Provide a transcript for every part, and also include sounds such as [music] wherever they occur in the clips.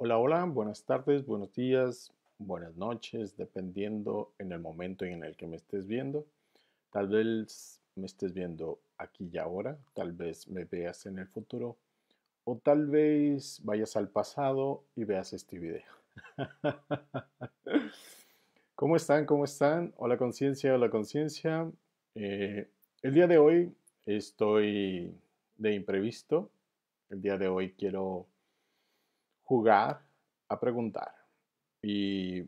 Hola, hola, buenas tardes, buenos días, buenas noches, dependiendo en el momento en el que me estés viendo. Tal vez me estés viendo aquí y ahora, tal vez me veas en el futuro o tal vez vayas al pasado y veas este video. [laughs] ¿Cómo están? ¿Cómo están? Hola conciencia, hola conciencia. Eh, el día de hoy estoy de imprevisto. El día de hoy quiero jugar a preguntar. Y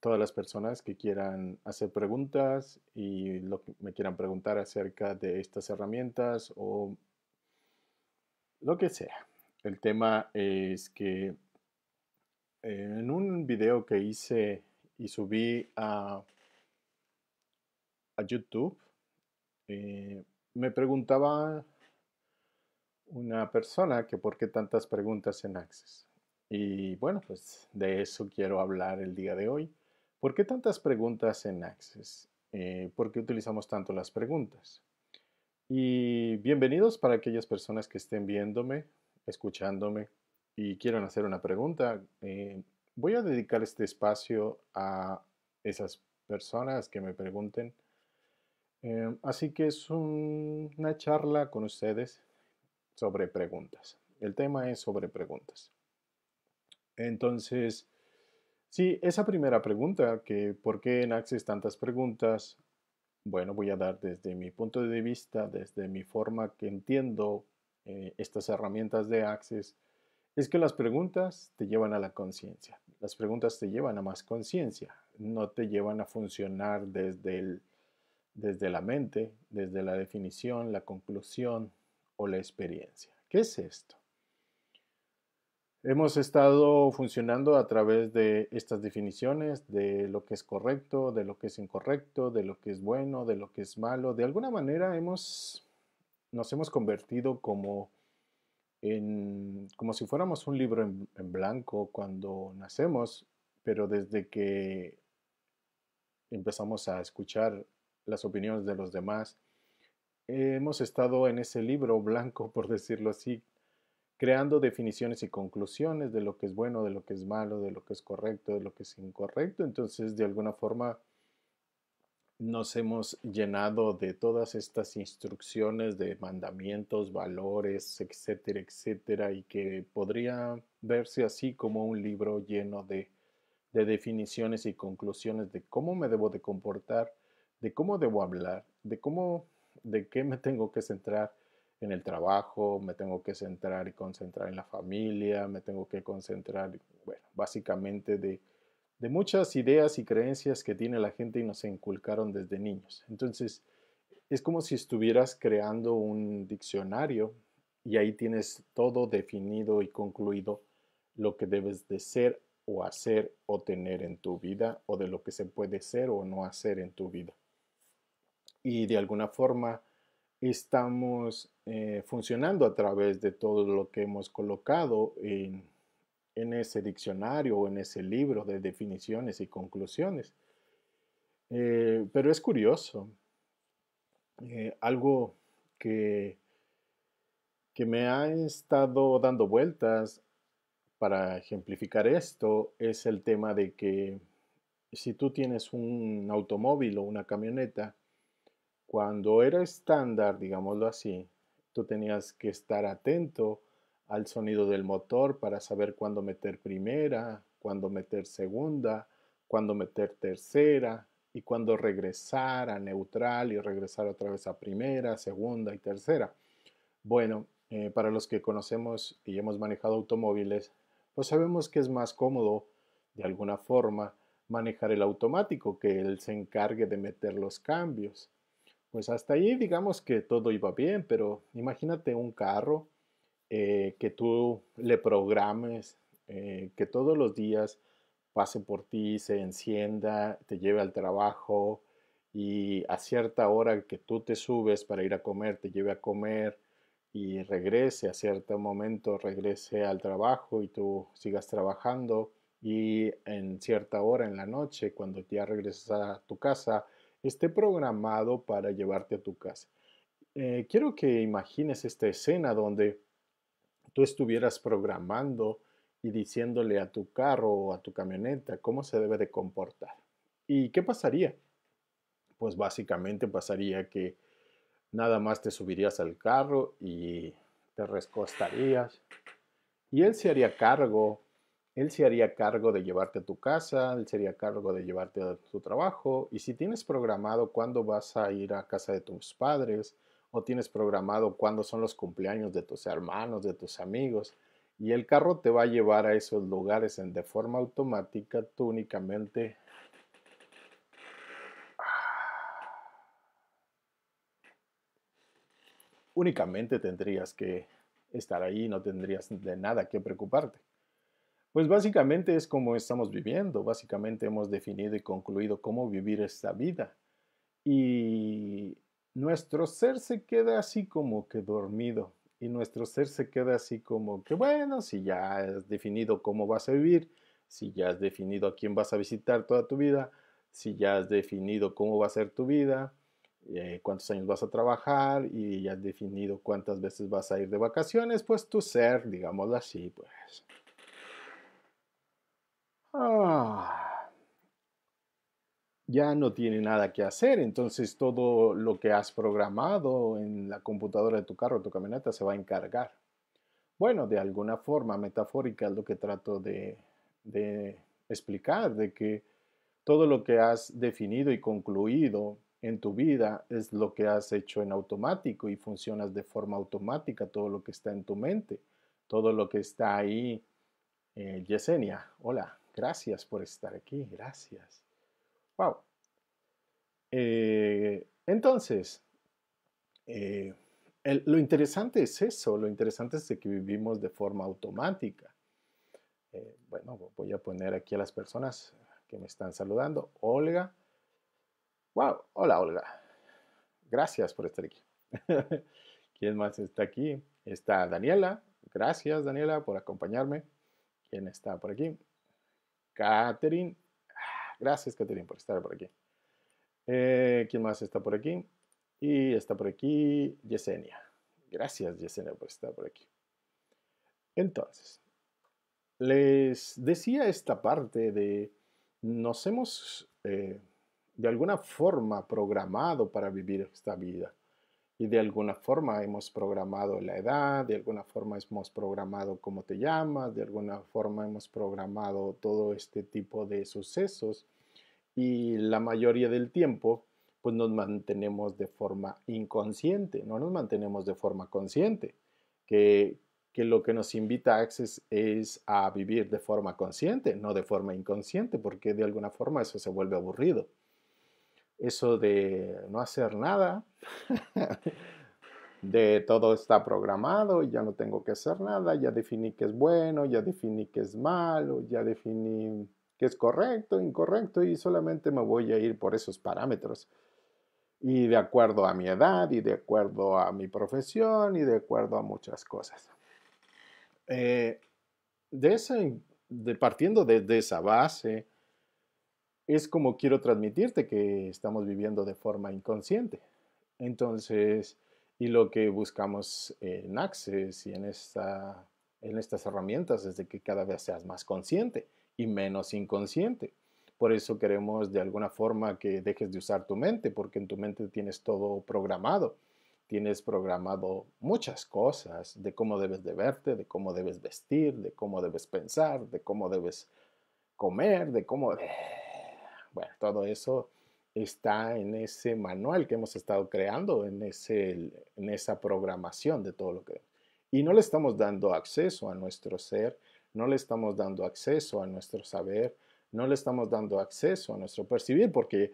todas las personas que quieran hacer preguntas y lo que me quieran preguntar acerca de estas herramientas o lo que sea. El tema es que eh, en un video que hice y subí a, a YouTube, eh, me preguntaba una persona que por qué tantas preguntas en Access. Y bueno, pues de eso quiero hablar el día de hoy. ¿Por qué tantas preguntas en Access? Eh, ¿Por qué utilizamos tanto las preguntas? Y bienvenidos para aquellas personas que estén viéndome, escuchándome y quieran hacer una pregunta. Eh, voy a dedicar este espacio a esas personas que me pregunten. Eh, así que es una charla con ustedes sobre preguntas. El tema es sobre preguntas. Entonces, sí, esa primera pregunta, que por qué en Access tantas preguntas, bueno, voy a dar desde mi punto de vista, desde mi forma que entiendo eh, estas herramientas de Access, es que las preguntas te llevan a la conciencia. Las preguntas te llevan a más conciencia, no te llevan a funcionar desde, el, desde la mente, desde la definición, la conclusión, o la experiencia. ¿Qué es esto? Hemos estado funcionando a través de estas definiciones de lo que es correcto, de lo que es incorrecto, de lo que es bueno, de lo que es malo. De alguna manera hemos, nos hemos convertido como, como si fuéramos un libro en, en blanco cuando nacemos, pero desde que empezamos a escuchar las opiniones de los demás, hemos estado en ese libro blanco, por decirlo así, creando definiciones y conclusiones de lo que es bueno, de lo que es malo, de lo que es correcto, de lo que es incorrecto. Entonces, de alguna forma, nos hemos llenado de todas estas instrucciones, de mandamientos, valores, etcétera, etcétera, y que podría verse así como un libro lleno de, definiciones y conclusiones de cómo me debo de comportar, de cómo debo hablar, de cómo de qué me tengo que centrar en el trabajo, me tengo que centrar y concentrar en la familia, me tengo que concentrar, bueno, básicamente de, muchas ideas y creencias que tiene la gente y nos inculcaron desde niños. Entonces, es como si estuvieras creando un diccionario y ahí tienes todo definido y concluido lo que debes de ser o hacer o tener en tu vida o de lo que se puede ser o no hacer en tu vida y de alguna forma estamos eh, funcionando a través de todo lo que hemos colocado en, ese diccionario o en ese libro de definiciones y conclusiones. Eh, pero es curioso, eh, algo que, que me ha estado dando vueltas para ejemplificar esto es el tema de que si tú tienes un automóvil o una camioneta, cuando era estándar, digámoslo así, tú tenías que estar atento al sonido del motor para saber cuándo meter primera, cuándo meter segunda, cuándo meter tercera y cuándo regresar a neutral y regresar otra vez a primera, segunda y tercera. Bueno, eh, para los que conocemos y hemos manejado automóviles, pues sabemos que es más cómodo, de alguna forma, manejar el automático, que él se encargue de meter los cambios. Pues hasta ahí digamos que todo iba bien, pero imagínate un carro eh, que tú le programes, eh, que todos los días pase por ti, se encienda, te lleve al trabajo y a cierta hora que tú te subes para ir a comer, te lleve a comer y regrese a cierto momento, regrese al trabajo y tú sigas trabajando y en cierta hora en la noche, cuando ya regresas a tu casa, esté programado para llevarte a tu casa. Eh, quiero que imagines esta escena donde tú estuvieras programando y diciéndole a tu carro o a tu camioneta cómo se debe de comportar. ¿Y qué pasaría? Pues básicamente pasaría que nada más te subirías al carro y te recostarías y él se haría cargo él se haría cargo de llevarte a tu casa, él sería cargo de llevarte a tu trabajo. Y si tienes programado cuándo vas a ir a casa de tus padres, o tienes programado cuándo son los cumpleaños de tus hermanos, de tus amigos, y el carro te va a llevar a esos lugares en, de forma automática, tú únicamente únicamente tendrías que estar ahí, no tendrías de nada que preocuparte. Pues básicamente es como estamos viviendo, básicamente hemos definido y concluido cómo vivir esta vida. Y nuestro ser se queda así como que dormido, y nuestro ser se queda así como que, bueno, si ya has definido cómo vas a vivir, si ya has definido a quién vas a visitar toda tu vida, si ya has definido cómo va a ser tu vida, eh, cuántos años vas a trabajar y ya has definido cuántas veces vas a ir de vacaciones, pues tu ser, digámoslo así, pues Ah, ya no tiene nada que hacer, entonces todo lo que has programado en la computadora de tu carro, tu camioneta, se va a encargar. Bueno, de alguna forma metafórica es lo que trato de, explicar, de que todo lo que has definido y concluido en tu vida es lo que has hecho en automático y funcionas de forma automática todo lo que está en tu mente, todo lo que está ahí. Eh, Yesenia, hola. Gracias por estar aquí, gracias. Wow. Eh, entonces, eh, lo interesante es eso, lo interesante es que vivimos de forma automática. Eh, bueno, voy a poner aquí a las personas que me están saludando. Olga. Wow, hola Olga. Gracias por estar aquí. [laughs] ¿Quién más está aquí? Está Daniela. Gracias Daniela por acompañarme. ¿Quién está por aquí? Catherine. Ah, gracias, Catherine, por estar por aquí. Eh, ¿Quién más está por aquí? Y está por aquí Yesenia. Gracias, Yesenia, por estar por aquí. Entonces, les decía esta parte de nos hemos eh, de alguna forma programado para vivir esta vida y de alguna forma hemos programado la edad, de alguna forma hemos programado cómo te llamas, de alguna forma hemos programado todo este tipo de sucesos y la mayoría del tiempo pues nos mantenemos de forma inconsciente, no nos mantenemos de forma consciente, que, que lo que nos invita a Access es a vivir de forma consciente, no de forma inconsciente, porque de alguna forma eso se vuelve aburrido eso de no hacer nada, de todo está programado, ya no tengo que hacer nada, ya definí que es bueno, ya definí que es malo, ya definí que es correcto, incorrecto y solamente me voy a ir por esos parámetros. Y de acuerdo a mi edad y de acuerdo a mi profesión y de acuerdo a muchas cosas. Eh, de partiendo de esa base, es como quiero transmitirte que estamos viviendo de forma inconsciente. Entonces, y lo que buscamos en Access y en, esta, en estas herramientas es de que cada vez seas más consciente y menos inconsciente. Por eso queremos de alguna forma que dejes de usar tu mente, porque en tu mente tienes todo programado. Tienes programado muchas cosas de cómo debes de verte, de cómo debes vestir, de cómo debes pensar, de cómo debes comer, de cómo... Eh, bueno, todo eso está en ese manual que hemos estado creando, en, ese, en esa programación de todo lo que... Y no le estamos dando acceso a nuestro ser, no le estamos dando acceso a nuestro saber, no le estamos dando acceso a nuestro percibir, porque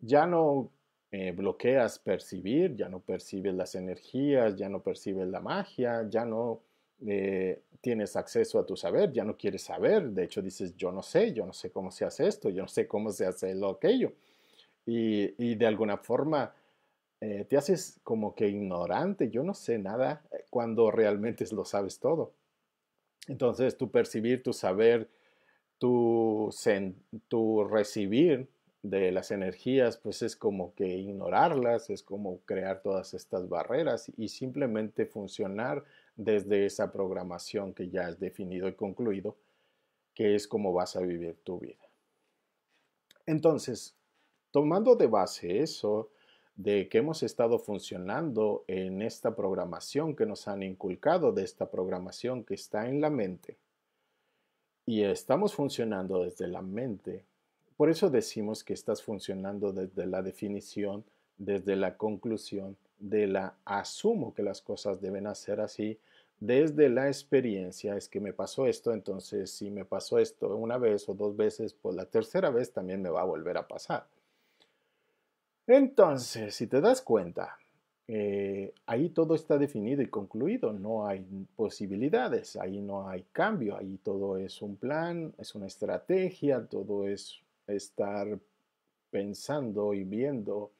ya no eh, bloqueas percibir, ya no percibes las energías, ya no percibes la magia, ya no eh, tienes acceso a tu saber, ya no quieres saber, de hecho dices, yo no sé, yo no sé cómo se hace esto, yo no sé cómo se hace lo aquello. Y, y de alguna forma eh, te haces como que ignorante, yo no sé nada, eh, cuando realmente lo sabes todo. Entonces, tu percibir, tu saber, tu, tu recibir de las energías, pues es como que ignorarlas, es como crear todas estas barreras y simplemente funcionar desde esa programación que ya has definido y concluido, que es cómo vas a vivir tu vida. Entonces, tomando de base eso, de que hemos estado funcionando en esta programación que nos han inculcado, de esta programación que está en la mente, y estamos funcionando desde la mente, por eso decimos que estás funcionando desde la definición, desde la conclusión, de la asumo que las cosas deben hacer así, desde la experiencia, es que me pasó esto, entonces si me pasó esto una vez o dos veces, pues la tercera vez también me va a volver a pasar. Entonces, si te das cuenta, eh, ahí todo está definido y concluido, no hay posibilidades, ahí no hay cambio, ahí todo es un plan, es una estrategia, todo es estar pensando y viendo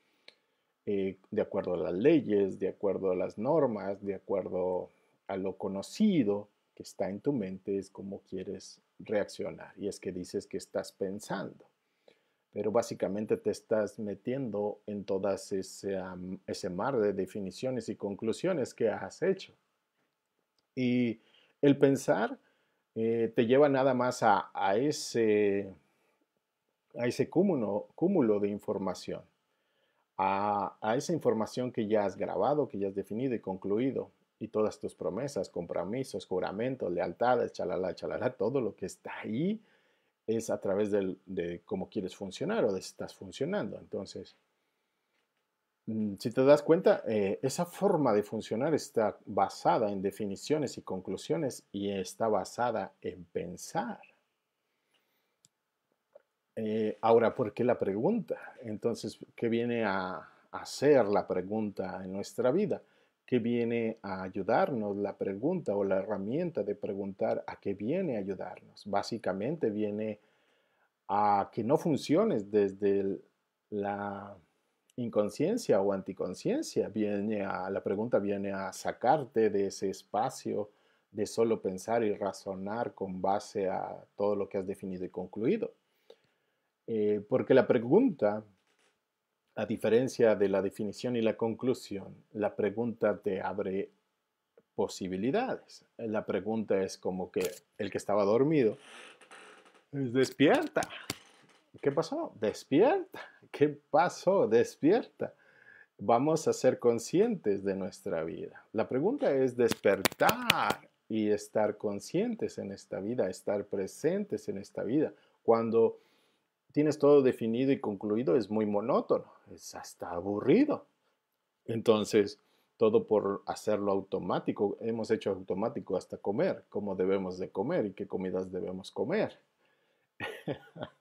eh, de acuerdo a las leyes, de acuerdo a las normas, de acuerdo a lo conocido que está en tu mente es cómo quieres reaccionar. Y es que dices que estás pensando. Pero básicamente te estás metiendo en todo ese, ese mar de definiciones y conclusiones que has hecho. Y el pensar eh, te lleva nada más a, ese, a ese cúmulo, cúmulo de información, a, esa información que ya has grabado, que ya has definido y concluido, y todas tus promesas, compromisos, juramentos, lealtades, chalala, chalala, todo lo que está ahí es a través de cómo quieres funcionar o de si estás funcionando. Entonces, mm, si te das cuenta, eh, esa forma de funcionar está basada en definiciones y conclusiones y está basada en pensar. Eh, ahora, ¿por qué la pregunta? Entonces, ¿qué viene a hacer la pregunta en nuestra vida? que viene a ayudarnos, la pregunta o la herramienta de preguntar a qué viene a ayudarnos. Básicamente viene a que no funciones desde la inconsciencia o anticonsciencia. Viene a, la pregunta viene a sacarte de ese espacio de solo pensar y razonar con base a todo lo que has definido y concluido. Eh, porque la pregunta a diferencia de la definición y la conclusión, la pregunta te abre posibilidades. La pregunta es como que el que estaba dormido, despierta. ¿Qué pasó? Despierta. ¿Qué pasó? Despierta. Vamos a ser conscientes de nuestra vida. La pregunta es despertar y estar conscientes en esta vida, estar presentes en esta vida. Cuando tienes todo definido y concluido es muy monótono es hasta aburrido. Entonces, todo por hacerlo automático. Hemos hecho automático hasta comer, cómo debemos de comer y qué comidas debemos comer. [laughs]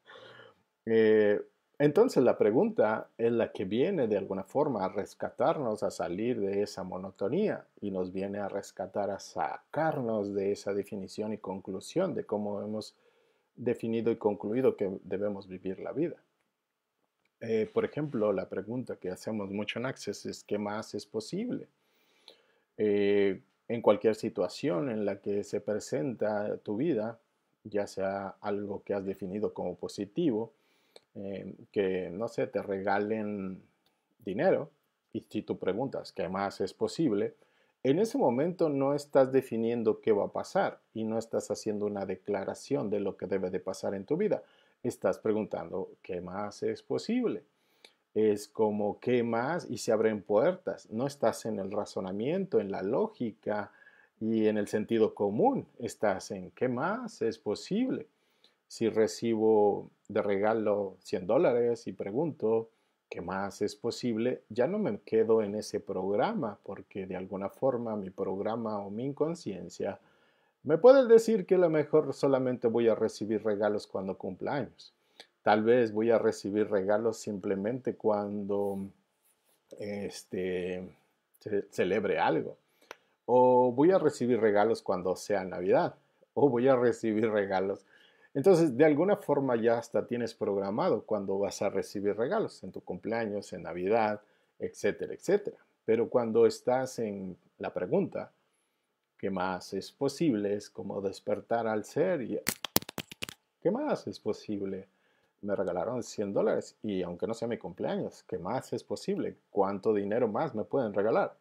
Eh, entonces la pregunta es la que viene de alguna forma a rescatarnos, a salir de esa monotonía y nos viene a rescatar, a sacarnos de esa definición y conclusión de cómo hemos definido y concluido que debemos vivir la vida. Eh, por ejemplo, la pregunta que hacemos mucho en Access es ¿qué más es posible? Eh, en cualquier situación en la que se presenta tu vida, ya sea algo que has definido como positivo, eh, que, no sé, te regalen dinero, y si tú preguntas ¿qué más es posible? En ese momento no estás definiendo qué va a pasar y no estás haciendo una declaración de lo que debe de pasar en tu vida estás preguntando qué más es posible. Es como qué más y se abren puertas. No estás en el razonamiento, en la lógica y en el sentido común. Estás en qué más es posible. Si recibo de regalo 100 dólares y pregunto qué más es posible, ya no me quedo en ese programa porque de alguna forma mi programa o mi inconsciencia me puedes decir que a lo mejor solamente voy a recibir regalos cuando cumpla años. Tal vez voy a recibir regalos simplemente cuando este, celebre algo. O voy a recibir regalos cuando sea Navidad. O voy a recibir regalos. Entonces, de alguna forma ya hasta tienes programado cuando vas a recibir regalos, en tu cumpleaños, en Navidad, etcétera, etcétera. Pero cuando estás en la pregunta, ¿Qué más es posible? Es como despertar al ser y ¿qué más es posible? Me regalaron 100 dólares y aunque no sea mi cumpleaños, ¿qué más es posible? ¿Cuánto dinero más me pueden regalar?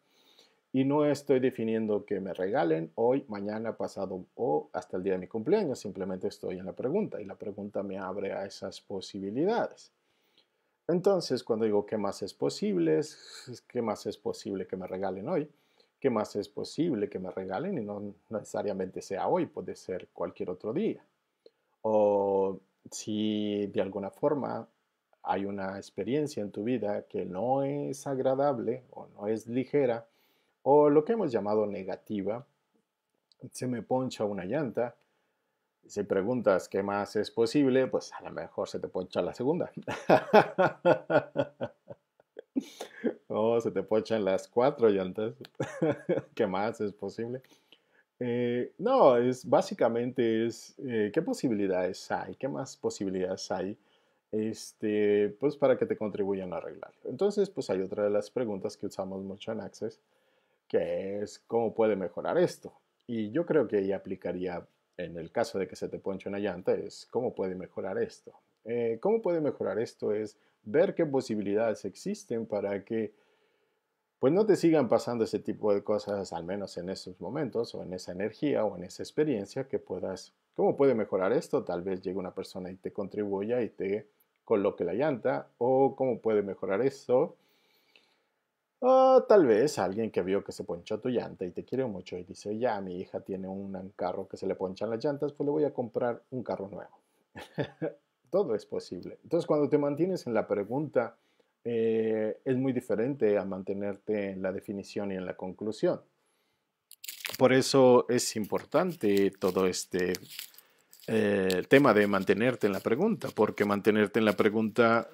Y no estoy definiendo que me regalen hoy, mañana, pasado o hasta el día de mi cumpleaños, simplemente estoy en la pregunta y la pregunta me abre a esas posibilidades. Entonces, cuando digo qué más es posible, qué más es posible que me regalen hoy, ¿Qué más es posible que me regalen? Y no necesariamente sea hoy, puede ser cualquier otro día. O si de alguna forma hay una experiencia en tu vida que no es agradable o no es ligera o lo que hemos llamado negativa, se me poncha una llanta. Si preguntas qué más es posible, pues a lo mejor se te poncha la segunda. [laughs] Oh, se te pochan las cuatro llantas. [laughs] ¿Qué más es posible? Eh, no, es básicamente es eh, qué posibilidades hay, qué más posibilidades hay, este, pues para que te contribuyan a arreglarlo. Entonces, pues hay otra de las preguntas que usamos mucho en Access, que es cómo puede mejorar esto. Y yo creo que ahí aplicaría, en el caso de que se te ponche una llanta, es cómo puede mejorar esto. Eh, ¿Cómo puede mejorar esto? Es ver qué posibilidades existen para que pues no te sigan pasando ese tipo de cosas, al menos en esos momentos, o en esa energía, o en esa experiencia, que puedas, ¿cómo puede mejorar esto? Tal vez llegue una persona y te contribuya y te coloque la llanta, o cómo puede mejorar esto. O ah, tal vez alguien que vio que se ponchó tu llanta y te quiere mucho y dice, ya, mi hija tiene un carro que se le ponchan las llantas, pues le voy a comprar un carro nuevo. [laughs] todo es posible. Entonces, cuando te mantienes en la pregunta, eh, es muy diferente a mantenerte en la definición y en la conclusión. Por eso es importante todo este eh, tema de mantenerte en la pregunta, porque mantenerte en la pregunta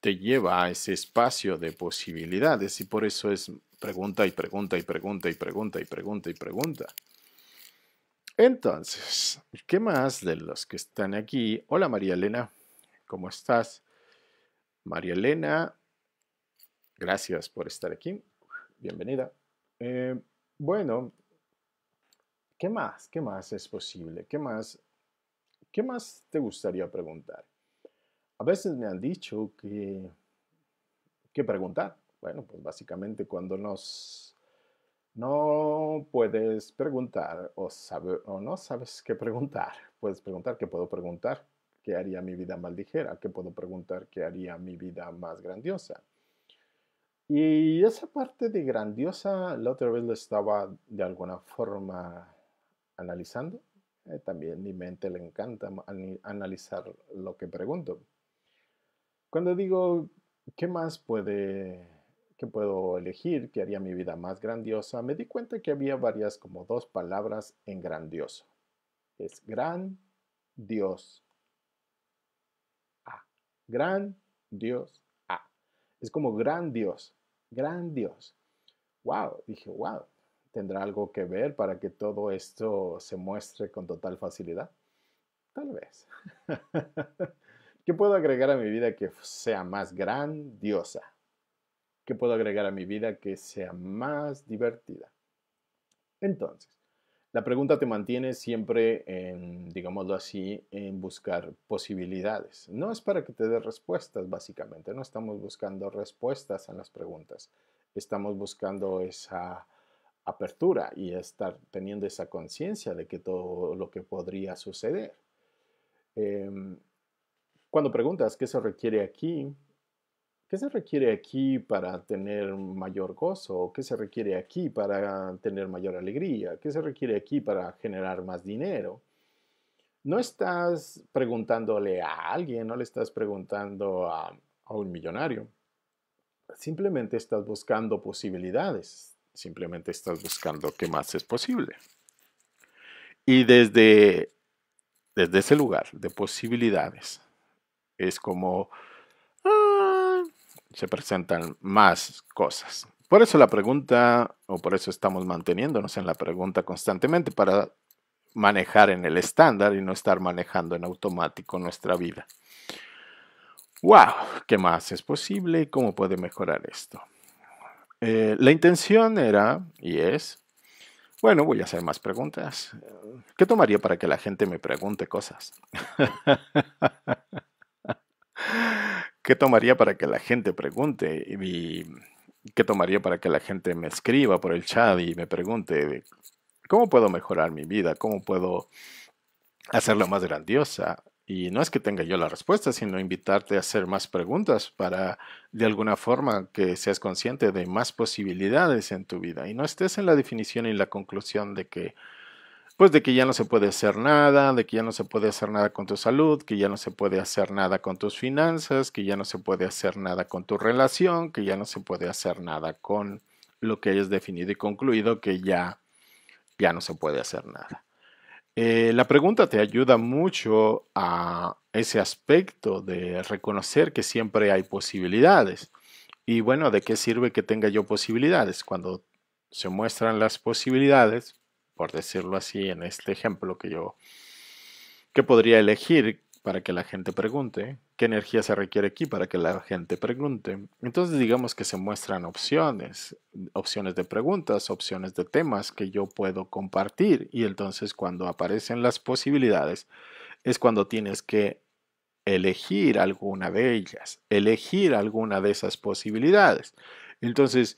te lleva a ese espacio de posibilidades y por eso es pregunta y pregunta y pregunta y pregunta y pregunta y pregunta. Entonces, ¿qué más de los que están aquí? Hola María Elena, ¿cómo estás? María Elena, gracias por estar aquí. Bienvenida. Eh, bueno, ¿qué más? ¿Qué más es posible? ¿Qué más? ¿Qué más te gustaría preguntar? A veces me han dicho que, ¿Qué preguntar. Bueno, pues básicamente cuando nos no puedes preguntar o, no sabes qué preguntar. [laughs] Puedes preguntar qué puedo preguntar, qué haría mi vida más ligera, qué puedo preguntar, qué haría mi vida más grandiosa. Y esa parte de grandiosa, la otra vez lo estaba de alguna forma analizando. Eh, también mi mente le encanta analizar lo que pregunto. Cuando digo, ¿qué más puede que puedo elegir, que haría mi vida más grandiosa, me di cuenta que había varias como dos palabras en grandioso. Es gran Dios. A. Gran Dios. A. Es como gran Dios. Gran Dios. Wow. Dije, wow. ¿Tendrá algo que ver para que todo esto se muestre con total facilidad? Tal vez. [laughs] ¿Qué puedo agregar a mi vida que sea más grandiosa? que puedo agregar a mi vida que sea más divertida. Entonces, la pregunta te mantiene siempre en, digámoslo así, en buscar posibilidades. No es para que te dé respuestas, básicamente. No estamos buscando respuestas a las preguntas. Estamos buscando esa apertura y estar teniendo esa conciencia de que todo lo que podría suceder. Em, cuando preguntas qué se requiere aquí, ¿Qué se requiere aquí para tener mayor gozo? ¿Qué se requiere aquí para tener mayor alegría? ¿Qué se requiere aquí para generar más dinero? No estás preguntándole a alguien, no le estás preguntando a, un millonario. Simplemente estás buscando posibilidades, simplemente estás buscando qué más es posible. Y desde, desde ese lugar de posibilidades es como se presentan más cosas. Por eso la pregunta, o por eso estamos manteniéndonos en la pregunta constantemente, para manejar en el estándar y no estar manejando en automático nuestra vida. ¡Wow! ¿Qué más es posible? ¿Cómo puede mejorar esto? Eh, la intención era, y es, bueno, voy a hacer más preguntas. ¿Qué tomaría para que la gente me pregunte cosas? [laughs] ¿Qué tomaría para que la gente pregunte? ¿Y qué tomaría para que la gente me escriba por el chat y me pregunte cómo puedo mejorar mi vida? ¿Cómo puedo hacerla más grandiosa? Y no es que tenga yo la respuesta, sino invitarte a hacer más preguntas para, de alguna forma, que seas consciente de más posibilidades en tu vida y no estés en la definición y la conclusión de que pues de que ya no se puede hacer nada, de que ya no se puede hacer nada con tu salud, que ya no se puede hacer nada con tus finanzas, que ya no se puede hacer nada con tu relación, que ya no se puede hacer nada con lo que hayas definido y concluido, que ya, ya no se puede hacer nada. Eh, la pregunta te ayuda mucho a ese aspecto de reconocer que siempre hay posibilidades. Y bueno, ¿de qué sirve que tenga yo posibilidades? Cuando se muestran las posibilidades, por decirlo así, en este ejemplo que yo que podría elegir para que la gente pregunte, qué energía se requiere aquí para que la gente pregunte. Entonces digamos que se muestran opciones, opciones de preguntas, opciones de temas que yo puedo compartir y entonces cuando aparecen las posibilidades es cuando tienes que elegir alguna de ellas, elegir alguna de esas posibilidades. Entonces,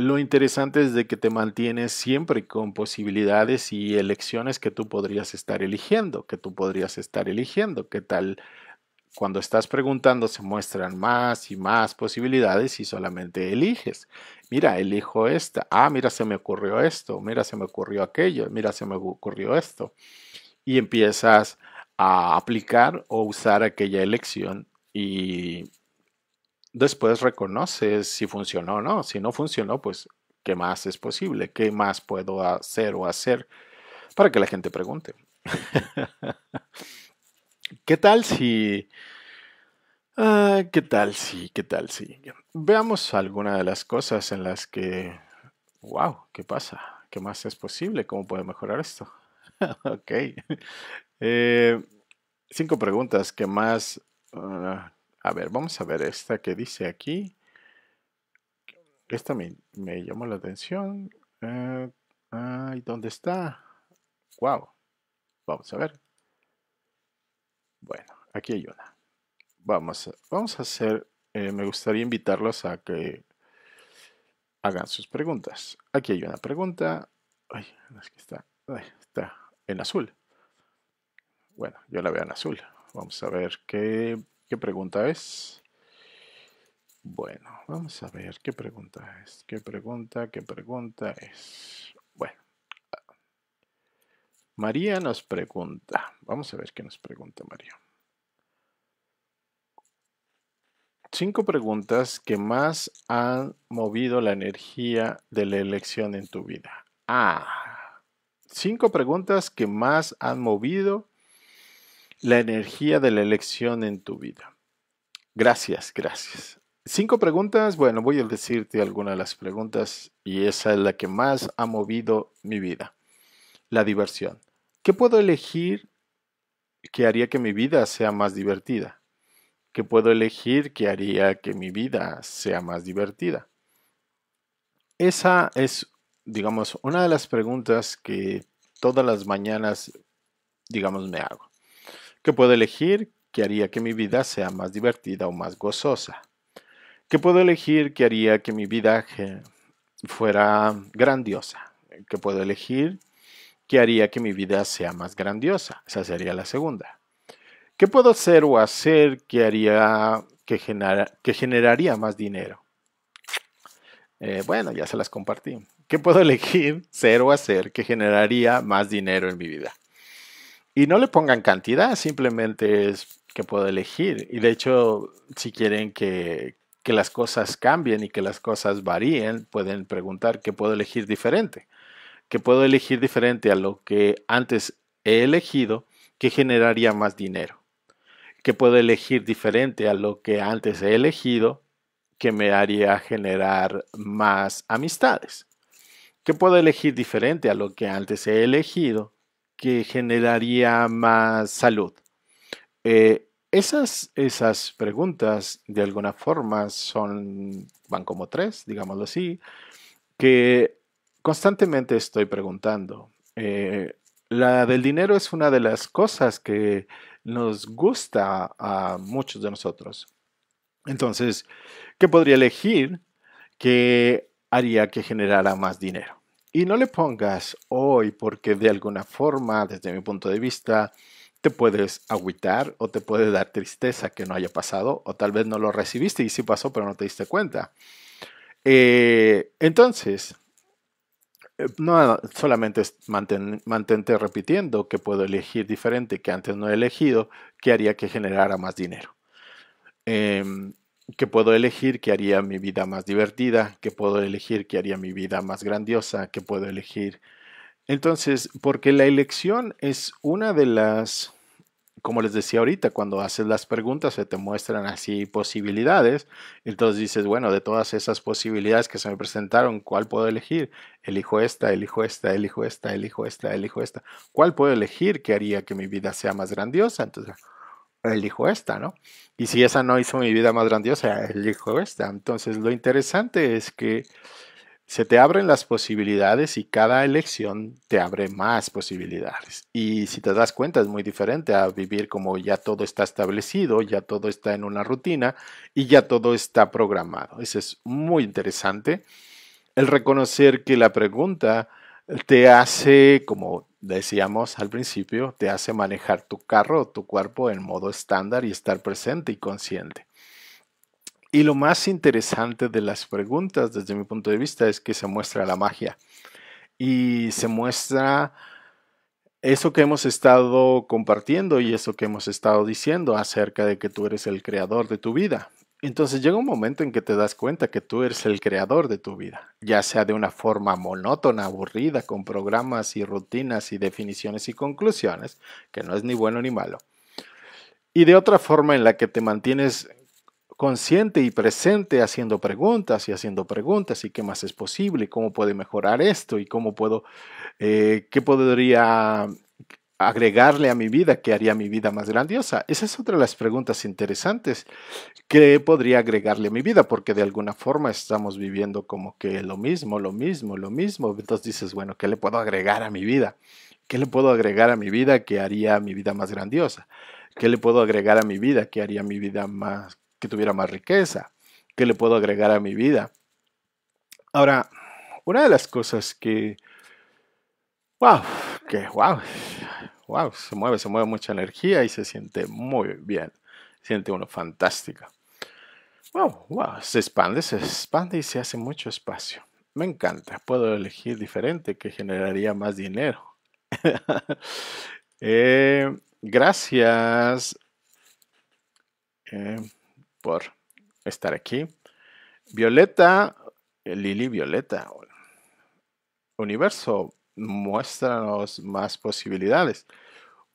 lo interesante es de que te mantienes siempre con posibilidades y elecciones que tú podrías estar eligiendo, que tú podrías estar eligiendo, qué tal cuando estás preguntando se muestran más y más posibilidades y solamente eliges. Mira, elijo esta. Ah, mira, se me ocurrió esto. Mira, se me ocurrió aquello. Mira, se me ocurrió esto. Y empiezas a aplicar o usar aquella elección y después reconoces si funcionó o no. Si no funcionó, pues, ¿qué más es posible? ¿Qué más puedo hacer o hacer para que la gente pregunte? [laughs] ¿Qué tal si... Ah, ¿Qué tal si? ¿Qué tal si? Veamos alguna de las cosas en las que... ¡Wow! ¿Qué pasa? ¿Qué más es posible? ¿Cómo puedo mejorar esto? [laughs] ok. Eh, cinco preguntas ¿Qué más... Ah, a ver, vamos a ver esta que dice aquí. Esta me, me llamó la atención. Eh, ay, ¿dónde está? Wow. Vamos a ver. Bueno, aquí hay una. Vamos, a, vamos a hacer, eh, me gustaría invitarlos a que hagan sus preguntas. Aquí hay una pregunta. Ay, es está, está en azul. Bueno, yo la veo en azul. Vamos a ver qué ¿Qué pregunta es? Bueno, vamos a ver qué pregunta es. ¿Qué pregunta? ¿Qué pregunta es? Bueno. María nos pregunta. Vamos a ver qué nos pregunta María. Cinco preguntas que más han movido la energía de la elección en tu vida. Ah, cinco preguntas que más han movido la energía de la elección en tu vida. Gracias, gracias. Cinco preguntas. Bueno, voy a decirte alguna de las preguntas y esa es la que más ha movido mi vida. La diversión. ¿Qué puedo elegir que haría que mi vida sea más divertida? ¿Qué puedo elegir que haría que mi vida sea más divertida? Esa es, digamos, una de las preguntas que todas las mañanas, digamos, me hago. ¿Qué puedo elegir que haría que mi vida sea más divertida o más gozosa, ¿Qué puedo elegir que haría que mi vida fuera grandiosa, ¿Qué puedo elegir que haría que mi vida sea más grandiosa, esa sería la segunda. ¿Qué puedo hacer o hacer que haría que, que generaría más dinero? Eh, bueno, ya se las compartí. ¿Qué puedo elegir ser o hacer que generaría más dinero en mi vida? Y no le pongan cantidad, simplemente es que puedo elegir. Y de hecho, si quieren que, las cosas cambien y que las cosas varíen, pueden preguntar qué puedo elegir diferente. ¿Qué puedo elegir diferente a lo que antes he elegido que generaría más dinero? ¿Qué puedo elegir diferente a lo que antes he elegido que me haría generar más amistades? ¿Qué puedo elegir diferente a lo que antes he elegido que generaría más salud? Eh, esas, esas preguntas, de alguna forma, son, van como tres, digámoslo así, que constantemente estoy preguntando. Eh, la del dinero es una de las cosas que nos gusta a muchos de nosotros. Entonces, ¿qué podría elegir que haría que generara más dinero? Y no le pongas hoy porque de alguna forma, desde mi punto de vista, te puedes agüitar o te puede dar tristeza que no haya pasado o tal vez no lo recibiste y sí pasó pero no te diste cuenta. Eh, entonces, eh, no solamente mantente repitiendo que puedo elegir diferente que antes no he elegido, que haría que generara más dinero. Em, que puedo elegir que haría mi vida más divertida, que puedo elegir que haría mi vida más grandiosa, que puedo elegir. Entonces, porque la elección es una de las, como les decía ahorita, cuando haces las preguntas se te muestran así posibilidades, entonces dices, bueno, de todas esas posibilidades que se me presentaron, ¿cuál puedo elegir? Elijo esta, elijo esta, elijo esta, elijo esta, elijo esta. ¿Cuál puedo elegir que haría que mi vida sea más grandiosa? Entonces, elijo esta, ¿no? Y si esa no hizo mi vida más grandiosa, elijo esta. Entonces lo interesante es que se te abren las posibilidades y cada elección te abre más posibilidades. Y si te das cuenta es muy diferente a vivir como ya todo está establecido, ya todo está en una rutina y ya todo está programado. Eso es muy interesante. El reconocer que la pregunta te hace, como decíamos al principio, te hace manejar tu carro tu cuerpo en modo estándar y estar presente y consciente. Y lo más interesante de las preguntas desde mi punto de vista es que se muestra la magia y se muestra eso que hemos estado compartiendo y eso que hemos estado diciendo acerca de que tú eres el creador de tu vida entonces llega un momento en que te das cuenta que tú eres el creador de tu vida, ya sea de una forma monótona, aburrida, con programas y rutinas y definiciones y conclusiones, que no es ni bueno ni malo, y de otra forma en la que te mantienes consciente y presente haciendo preguntas y haciendo preguntas y qué más es posible cómo puede mejorar esto y cómo puedo, eh, qué podría agregarle a mi vida que haría mi vida más grandiosa? Esa es otra de las preguntas interesantes que podría agregarle a mi vida, porque de alguna forma estamos viviendo como que lo mismo, lo mismo, lo mismo. Entonces dices, bueno, ¿qué le puedo agregar a mi vida? ¿Qué le puedo agregar a mi vida que haría mi vida más grandiosa? ¿Qué le puedo agregar a mi vida que haría mi vida más, que tuviera más riqueza? ¿Qué le puedo agregar a mi vida? Ahora, una de las cosas que, wow, que wow, wow, se mueve, se mueve mucha energía y se siente muy bien. Siente uno fantástica. Wow, wow, se expande, se expande y se hace mucho espacio. Me encanta, puedo elegir diferente que generaría más dinero. [laughs] Eh, gracias eh, por estar aquí. Violeta, eh, Lili Violeta, universo, muéstranos más posibilidades.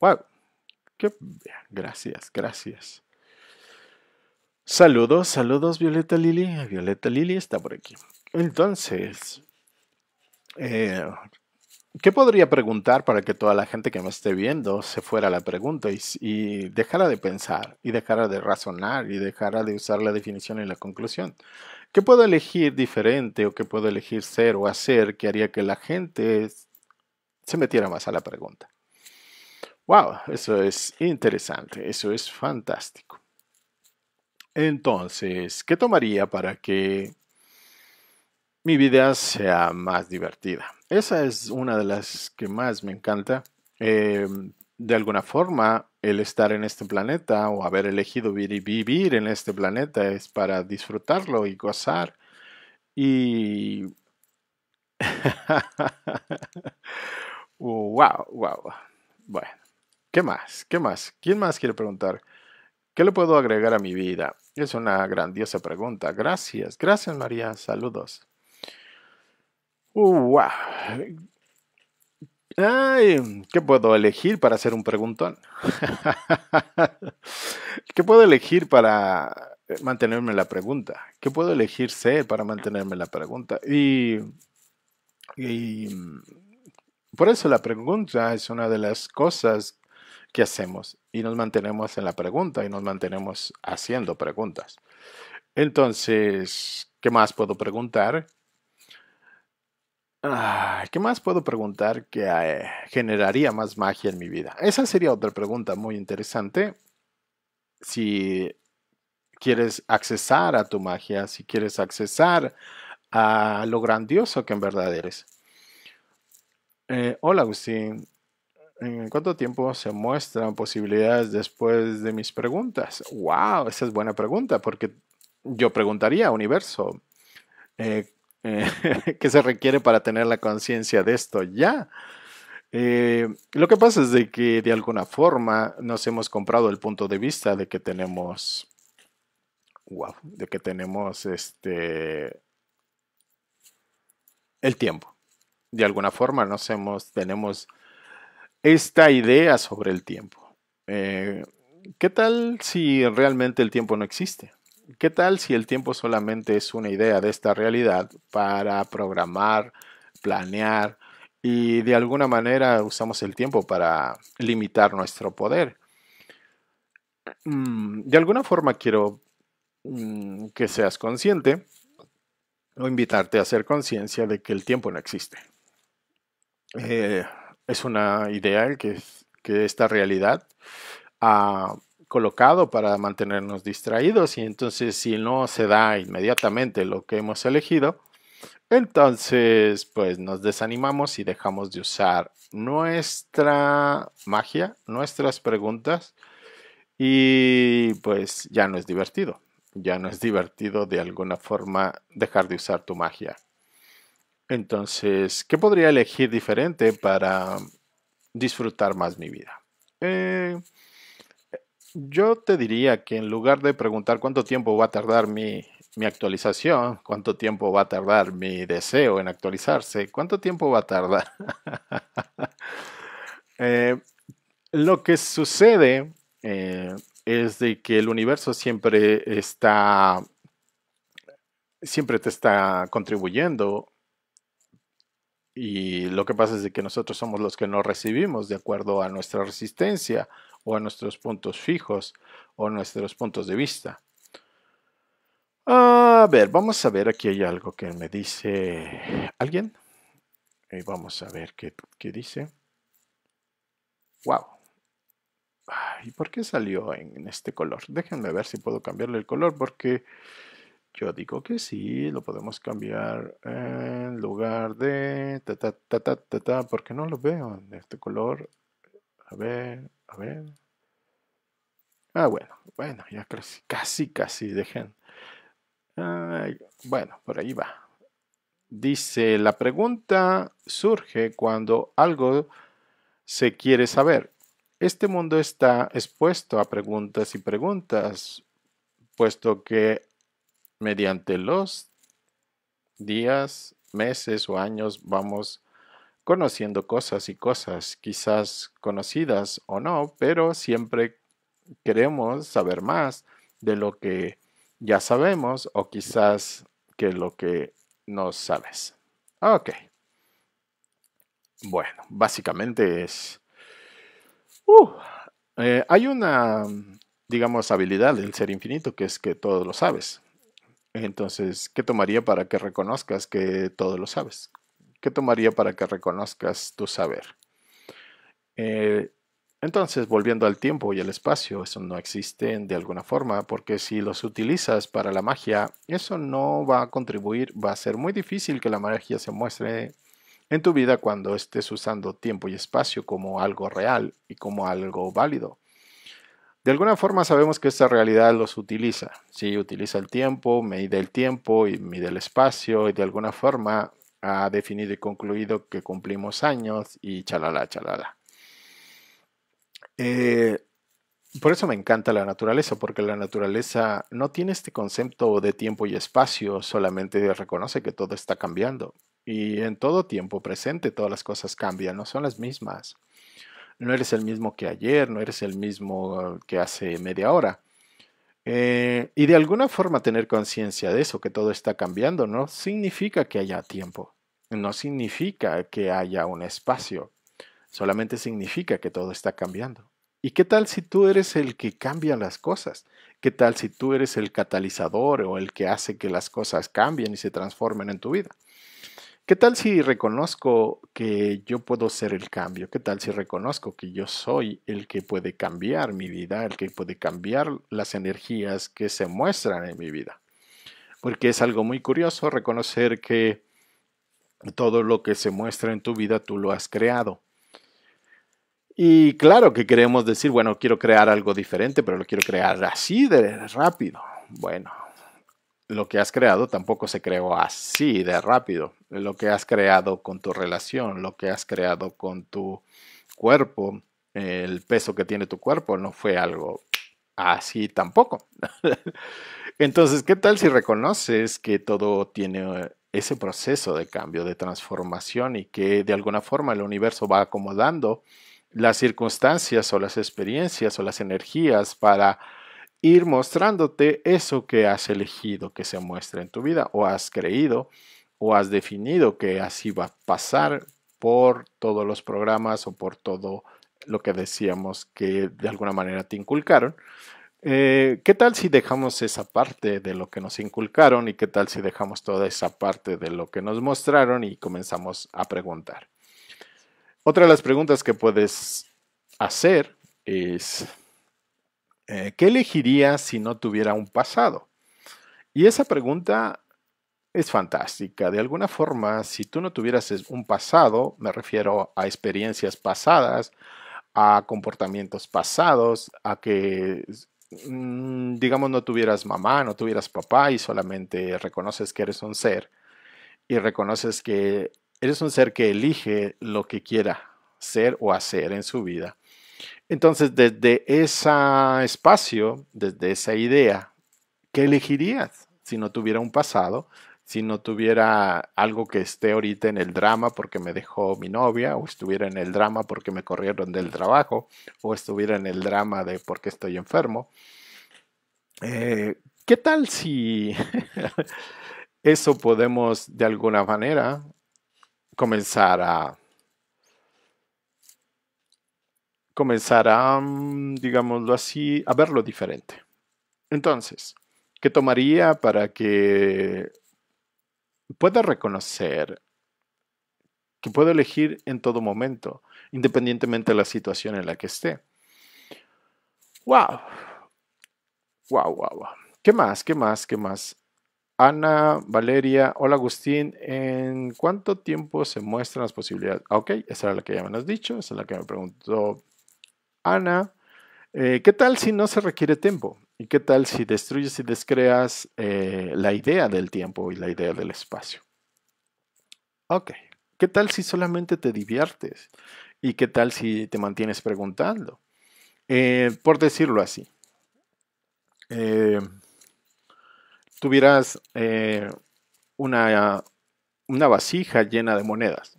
Wow. Gracias, gracias. Saludos, saludos Violeta Lili. Violeta Lili está por aquí. Entonces, eh, ¿qué podría preguntar para que toda la gente que me esté viendo se fuera a la pregunta y, y, dejara de pensar y dejara de razonar y dejara de usar la definición y la conclusión? ¿Qué puedo elegir diferente o qué puedo elegir ser o hacer que haría que la gente se metiera más a la pregunta? Wow, eso es interesante, eso es fantástico. Entonces, ¿qué tomaría para que mi vida sea más divertida? Esa es una de las que más me encanta. Em, de alguna forma, el estar en este planeta o haber elegido vivir en este planeta es para disfrutarlo y gozar. Y... wow, [laughs] wow. Bueno. ¿Qué más? ¿Qué más? ¿Quién más quiere preguntar? ¿Qué le puedo agregar a mi vida? Es una grandiosa pregunta. Gracias, gracias María. Saludos. Uh, Ay, ¿qué puedo elegir para hacer un preguntón? [laughs] ¿Qué puedo elegir para eh, mantenerme la pregunta? ¿Qué puedo elegir ser para mantenerme la pregunta? Y, y mm, por eso la pregunta es una de las cosas ¿qué hacemos? Y nos mantenemos en la pregunta y nos mantenemos haciendo preguntas. Entonces, ¿qué más puedo preguntar? Ah, ¿Qué más puedo preguntar que eh, generaría más magia en mi vida? Esa sería otra pregunta muy interesante. Si quieres accesar a tu magia, si quieres accesar a lo grandioso que en verdad eres. Eh, hola Agustín, ¿En cuánto tiempo se muestran posibilidades después de mis preguntas? ¡Wow! Esa es buena pregunta, porque yo preguntaría, universo, eh, eh, [laughs] ¿qué se requiere para tener la conciencia de esto ya? Eh, lo que pasa es de que de alguna forma nos hemos comprado el punto de vista de que tenemos, wow, de que tenemos este, el tiempo. De alguna forma nos hemos, tenemos esta idea sobre el tiempo. Eh, ¿Qué tal si realmente el tiempo no existe? ¿Qué tal si el tiempo solamente es una idea de esta realidad para programar, planear y de alguna manera usamos el tiempo para limitar nuestro poder? Mm, de alguna forma quiero mm, que seas consciente o invitarte a hacer conciencia de que el tiempo no existe. Eh, es una idea que, que esta realidad ha colocado para mantenernos distraídos y entonces si no se da inmediatamente lo que hemos elegido, entonces pues nos desanimamos y dejamos de usar nuestra magia, nuestras preguntas y pues ya no es divertido, ya no es divertido de alguna forma dejar de usar tu magia. Entonces, ¿qué podría elegir diferente para disfrutar más mi vida? Eh, yo te diría que en lugar de preguntar cuánto tiempo va a tardar mi, actualización, cuánto tiempo va a tardar mi deseo en actualizarse, cuánto tiempo va a tardar. [laughs] Eh, lo que sucede eh, es de que el universo siempre está, siempre te está contribuyendo y lo que pasa es de que nosotros somos los que no recibimos de acuerdo a nuestra resistencia o a nuestros puntos fijos o nuestros puntos de vista. Ah, a ver, vamos a ver, aquí hay algo que me dice alguien. Y eh, vamos a ver qué, qué dice. ¡Wow! ¿Y por qué salió en, este color? Déjenme ver si puedo cambiarle el color porque yo digo que sí, lo podemos cambiar en lugar de ta ta ta ta porque no lo veo en este color. A ver, a ver. Ah, bueno, bueno, ya casi, casi, casi dejen. bueno, por ahí va. Dice, la pregunta surge cuando algo se quiere saber. Este mundo está expuesto a preguntas y preguntas, puesto que mediante los días, meses o años vamos conociendo cosas y cosas, quizás conocidas o no, pero siempre queremos saber más de lo que ya sabemos o quizás que lo que no sabes. Ok. Bueno, básicamente es... Uh, eh, hay una, digamos, habilidad del ser infinito que es que todo lo sabes. Entonces, ¿qué tomaría para que reconozcas que todo lo sabes? ¿Qué tomaría para que reconozcas tu saber? Eh, entonces, volviendo al tiempo y al espacio, eso no existe de alguna forma, porque si los utilizas para la magia, eso no va a contribuir, va a ser muy difícil que la magia se muestre en tu vida cuando estés usando tiempo y espacio como algo real y como algo válido. De alguna forma sabemos que esta realidad los utiliza. Sí, utiliza el tiempo, mide el tiempo y mide el espacio y de alguna forma ha definido y concluido que cumplimos años y chalala, chalala. Eh, por eso me encanta la naturaleza, porque la naturaleza no tiene este concepto de tiempo y espacio, solamente reconoce que todo está cambiando. Y en todo tiempo presente todas las cosas cambian, no son las mismas no eres el mismo que ayer, no eres el mismo que hace media hora. Eh, y de alguna forma tener conciencia de eso, que todo está cambiando, no significa que haya tiempo, no significa que haya un espacio, solamente significa que todo está cambiando. ¿Y qué tal si tú eres el que cambia las cosas? ¿Qué tal si tú eres el catalizador o el que hace que las cosas cambien y se transformen en tu vida? ¿Qué tal si reconozco que yo puedo ser el cambio? ¿Qué tal si reconozco que yo soy el que puede cambiar mi vida, el que puede cambiar las energías que se muestran en mi vida? Porque es algo muy curioso reconocer que todo lo que se muestra en tu vida tú lo has creado. Y claro que queremos decir, bueno, quiero crear algo diferente, pero lo quiero crear así de rápido. Bueno, lo que has creado tampoco se creó así de rápido. Lo que has creado con tu relación, lo que has creado con tu cuerpo, el peso que tiene tu cuerpo, no fue algo así tampoco. [laughs] Entonces, ¿qué tal si reconoces que todo tiene ese proceso de cambio, de transformación y que de alguna forma el universo va acomodando las circunstancias o las experiencias o las energías para ir mostrándote eso que has elegido que se muestre en tu vida o has creído o has definido que así va a pasar por todos los programas o por todo lo que decíamos que de alguna manera te inculcaron. Eh, ¿Qué tal si dejamos esa parte de lo que nos inculcaron y qué tal si dejamos toda esa parte de lo que nos mostraron y comenzamos a preguntar? Otra de las preguntas que puedes hacer es, eh, ¿qué elegirías si no tuviera un pasado? Y esa pregunta es fantástica. De alguna forma, si tú no tuvieras un pasado, me refiero a experiencias pasadas, a comportamientos pasados, a que mm, digamos no tuvieras mamá, no tuvieras papá y solamente reconoces que eres un ser y reconoces que eres un ser que elige lo que quiera ser o hacer en su vida. Entonces, desde ese espacio, desde esa idea, ¿qué elegirías si no tuviera un pasado? Si no tuviera algo que esté ahorita en el drama porque me dejó mi novia, o estuviera en el drama porque me corrieron del trabajo, o estuviera en el drama de porque estoy enfermo. Eh, ¿Qué tal si [laughs] eso podemos de alguna manera comenzar a comenzar a, mm, digámoslo así, a verlo diferente. Entonces, ¿qué tomaría para que pueda reconocer que puedo elegir en todo momento, independientemente de la situación en la que esté? ¡Wow! ¡Wow, wow, wow! ¿Qué más? ¿Qué más? ¿Qué más? Ana, Valeria, hola Agustín, ¿en cuánto tiempo se muestran las posibilidades? Ok, esa era la que ya me has dicho, esa es la que me preguntó Ana, eh, ¿qué tal si no se requiere tiempo? ¿Y qué tal si destruyes y descreas eh, la idea del tiempo y la idea del espacio? Ok, ¿qué tal si solamente te diviertes? ¿Y qué tal si te mantienes preguntando? Eh, por decirlo así, tuvieras una, una vasija llena de monedas.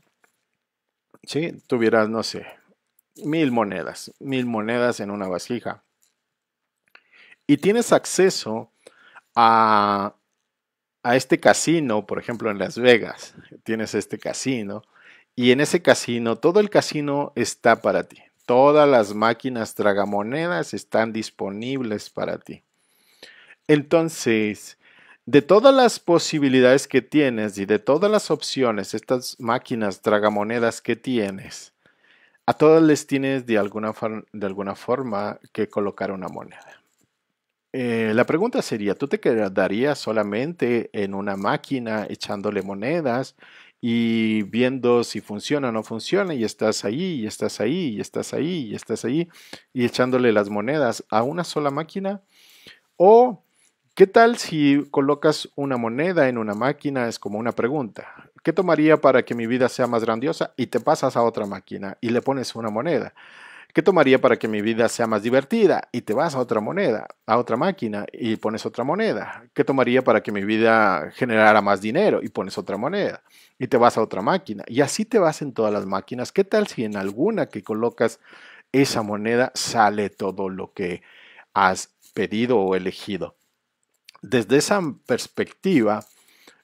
¿Sí? Tuvieras, no sé, mil monedas, mil monedas en una vasija. Y tienes acceso a, a este casino, por ejemplo, en Las Vegas. Tienes este casino y en ese casino, todo el casino está para ti. Todas las máquinas tragamonedas están disponibles para ti. Entonces, de todas las posibilidades que tienes y de todas las opciones, estas máquinas tragamonedas que tienes, a todas les tienes de alguna, de alguna forma que colocar una moneda. Eh, la pregunta sería, ¿tú te quedarías solamente en una máquina echándole monedas y viendo si funciona o no funciona y estás ahí y estás ahí y estás ahí y estás ahí y echándole las monedas a una sola máquina? ¿O qué tal si colocas una moneda en una máquina? Es como una pregunta. ¿Qué tomaría para que mi vida sea más grandiosa? Y te pasas a otra máquina y le pones una moneda. ¿Qué tomaría para que mi vida sea más divertida? Y te vas a otra moneda, a otra máquina y pones otra moneda. ¿Qué tomaría para que mi vida generara más dinero? Y pones otra moneda. Y te vas a otra máquina. Y así te vas en todas las máquinas. ¿Qué tal si en alguna que colocas esa moneda sale todo lo que has pedido o elegido? Desde esa perspectiva,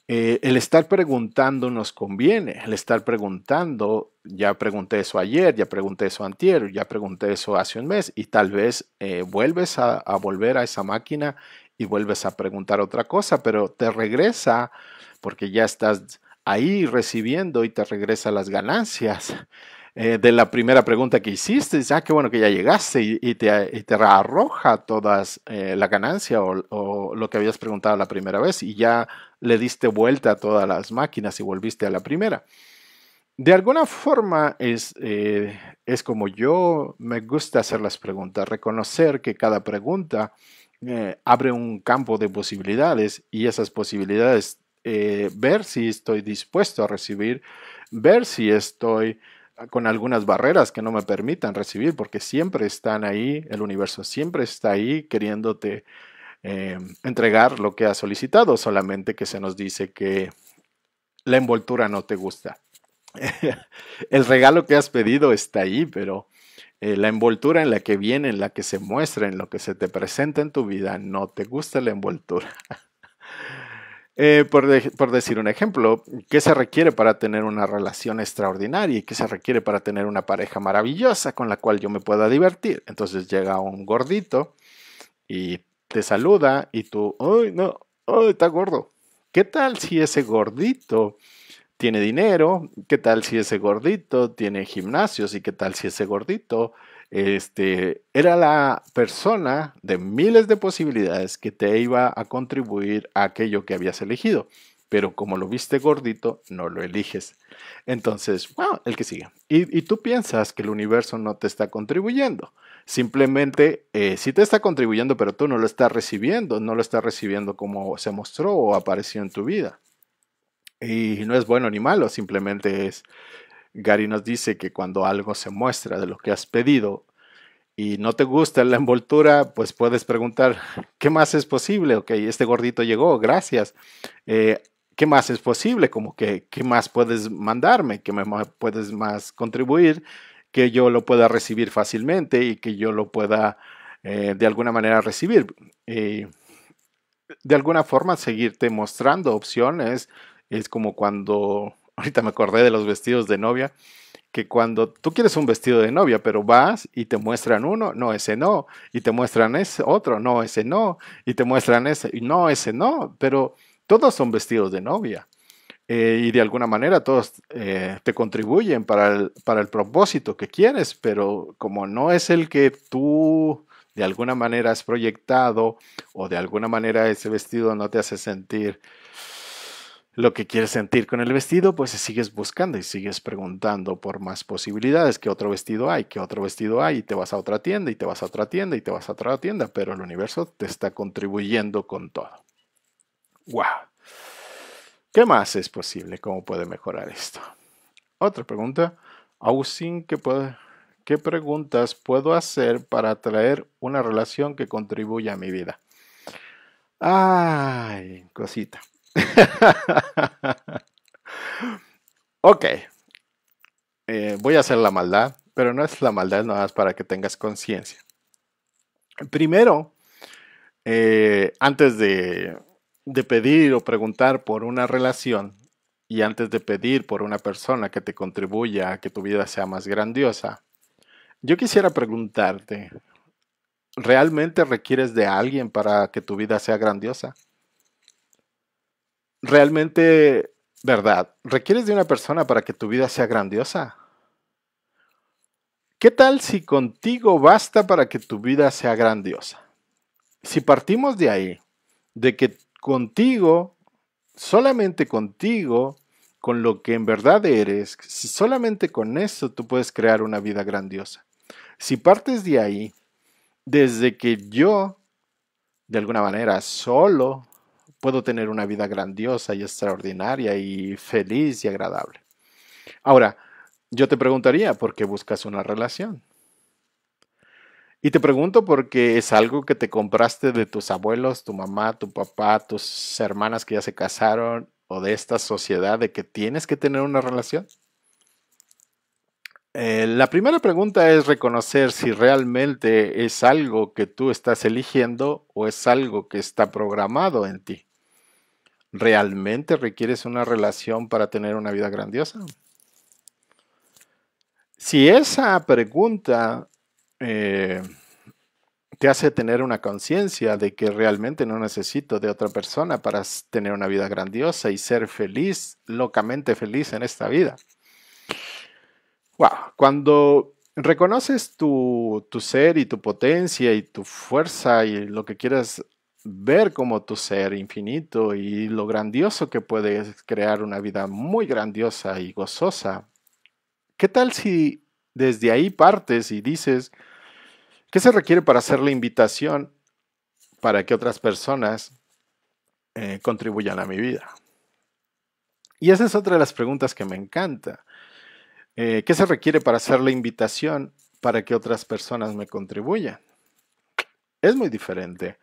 eh, el estar preguntando nos conviene, el estar preguntando, ya pregunté eso ayer, ya pregunté eso antier, ya pregunté eso hace un mes y tal vez eh, vuelves a, a volver a esa máquina y vuelves a preguntar otra cosa, pero te regresa porque ya estás ahí recibiendo y te regresa las ganancias. Eh, de la primera pregunta que hiciste, ya ah, qué bueno que ya llegaste y, te, arroja toda eh, la ganancia o, lo que habías preguntado la primera vez y ya le diste vuelta a todas las máquinas y volviste a la primera. De alguna forma es, eh, es como yo me gusta hacer las preguntas, reconocer que cada pregunta abre un campo de posibilidades y esas posibilidades, ver si estoy dispuesto a recibir, ver si estoy con algunas barreras que no me permitan recibir, porque siempre están ahí, el universo siempre está ahí queriéndote eh, entregar lo que has solicitado, solamente que se nos dice que la envoltura no te gusta. [laughs] el regalo que has pedido está ahí, pero eh, la envoltura en la que viene, en la que se muestra, en lo que se te presenta en tu vida, no te gusta la envoltura. [laughs] Eh, por, por, decir un ejemplo, ¿qué se requiere para tener una relación extraordinaria y qué se requiere para tener una pareja maravillosa con la cual yo me pueda divertir? Entonces llega un gordito y te saluda y tú, ¡ay, no! ¡ay, está gordo! ¿Qué tal si ese gordito tiene dinero? ¿Qué tal si ese gordito tiene gimnasios? ¿Y qué tal si ese gordito este, era la persona de miles de posibilidades que te iba a contribuir a aquello que habías elegido. Pero como lo viste gordito, no lo eliges. Entonces, wow, el que sigue. Y, y tú piensas que el universo no te está contribuyendo. Simplemente eh, si te está contribuyendo, pero tú no lo estás recibiendo, no lo estás recibiendo como se mostró o apareció en tu vida. Y no es bueno ni malo, simplemente es Gary nos dice que cuando algo se muestra de lo que has pedido y no te gusta la envoltura, pues puedes preguntar, ¿qué más es posible? Ok, este gordito llegó, gracias. Eh, ¿Qué más es posible? Como que, ¿qué más puedes mandarme? ¿Qué me puedes más contribuir? Que yo lo pueda recibir fácilmente y que yo lo pueda eh, de alguna manera recibir. de alguna forma seguirte mostrando opciones. Es como cuando ahorita me acordé de los vestidos de novia, que cuando tú quieres un vestido de novia, pero vas y te muestran uno, no, ese no, y te muestran ese otro, no, ese no, y te muestran ese, y no, ese no, pero todos son vestidos de novia. Eh, y de alguna manera todos eh, te contribuyen para el, para el propósito que quieres, pero como no es el que tú de alguna manera has proyectado o de alguna manera ese vestido no te hace sentir lo que quieres sentir con el vestido, pues sigues buscando y sigues preguntando por más posibilidades, qué otro vestido hay, qué otro vestido hay, y te vas a otra tienda y te vas a otra tienda y te vas a otra tienda, pero el universo te está contribuyendo con todo. ¡Wow! ¿Qué más es posible? ¿Cómo puede mejorar esto? Otra pregunta. ¿qué, ¿qué preguntas puedo hacer para atraer una relación que contribuya a mi vida? Ay, cosita. [laughs] ok. Eh, voy a hacer la maldad, pero no es la maldad nada más para que tengas conciencia. Primero, eh, antes de, de pedir o preguntar por una relación y antes de pedir por una persona que te contribuya a que tu vida sea más grandiosa, yo quisiera preguntarte, ¿realmente requieres de alguien para que tu vida sea grandiosa? realmente verdad. ¿Requieres de una persona para que tu vida sea grandiosa? ¿Qué tal si contigo basta para que tu vida sea grandiosa? Si partimos de ahí, de que contigo, solamente contigo, con lo que en verdad eres, si solamente con eso tú puedes crear una vida grandiosa. Si partes de ahí, desde que yo, de alguna manera, solo puedo tener una vida grandiosa y extraordinaria y feliz y agradable. Ahora, yo te preguntaría, ¿por qué buscas una relación? Y te pregunto ¿por qué es algo que te compraste de tus abuelos, tu mamá, tu papá, tus hermanas que ya se casaron o de esta sociedad de que tienes que tener una relación. Eh, la primera pregunta es reconocer si realmente es algo que tú estás eligiendo o es algo que está programado en ti. ¿Realmente requieres una relación para tener una vida grandiosa? Si esa pregunta eh, te hace tener una conciencia de que realmente no necesito de otra persona para tener una vida grandiosa y ser feliz, locamente feliz en esta vida. Wow, cuando reconoces tu, tu ser y tu potencia y tu fuerza y lo que quieras ver como tu ser infinito y lo grandioso que puedes crear una vida muy grandiosa y gozosa. ¿Qué tal si desde ahí partes y dices, ¿qué se requiere para hacer la invitación para que otras personas eh, contribuyan a mi vida? Y esa es otra de las preguntas que me encanta. Eh, ¿Qué se requiere para hacer la invitación para que otras personas me contribuyan? Es muy diferente.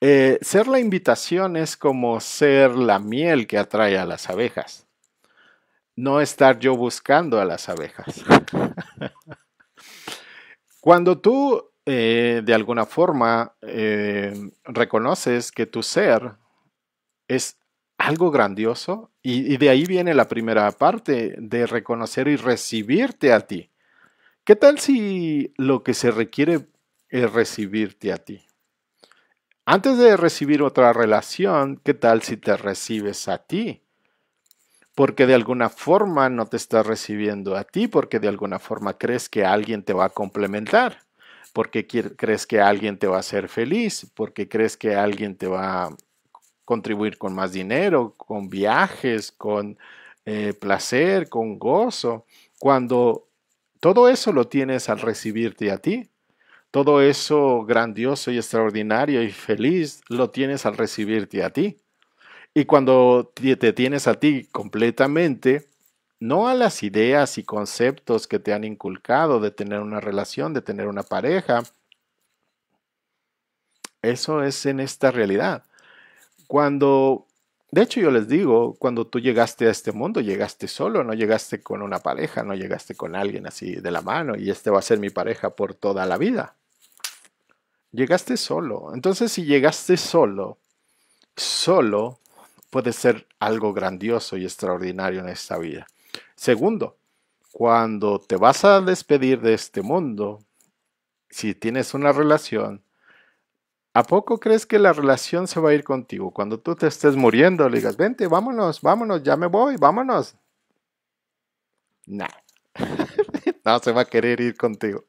Eh, ser la invitación es como ser la miel que atrae a las abejas. No estar yo buscando a las abejas. [laughs] Cuando tú eh, de alguna forma eh, reconoces que tu ser es algo grandioso y de ahí viene la primera parte de reconocer y recibirte a ti. ¿Qué tal si lo que se requiere es recibirte a ti? Antes de recibir otra relación, ¿qué tal si te recibes a ti? Porque de alguna forma no te estás recibiendo a ti, porque de alguna forma crees que alguien te va a complementar, porque crees que alguien te va a hacer feliz, porque crees que alguien te va a contribuir con más dinero, con viajes, con eh, placer, con gozo, cuando todo eso lo tienes al recibirte a ti. Todo eso grandioso y extraordinario y feliz lo tienes al recibirte a ti. Y cuando te tienes a ti completamente, no a las ideas y conceptos que te han inculcado de tener una relación, de tener una pareja. Eso es en esta realidad. Cuando, de hecho yo les digo, cuando tú llegaste a este mundo, llegaste solo, no llegaste con una pareja, no llegaste con alguien así de la mano y este va a ser mi pareja por toda la vida. Llegaste solo. Entonces, si llegaste solo, solo puede ser algo grandioso y extraordinario en esta vida. Segundo, cuando te vas a despedir de este mundo, si tienes una relación, ¿a poco crees que la relación se va a ir contigo? Cuando tú te estés muriendo, le digas, vente, vámonos, vámonos, ya me voy, vámonos. Nah. [laughs] no se va a querer ir contigo.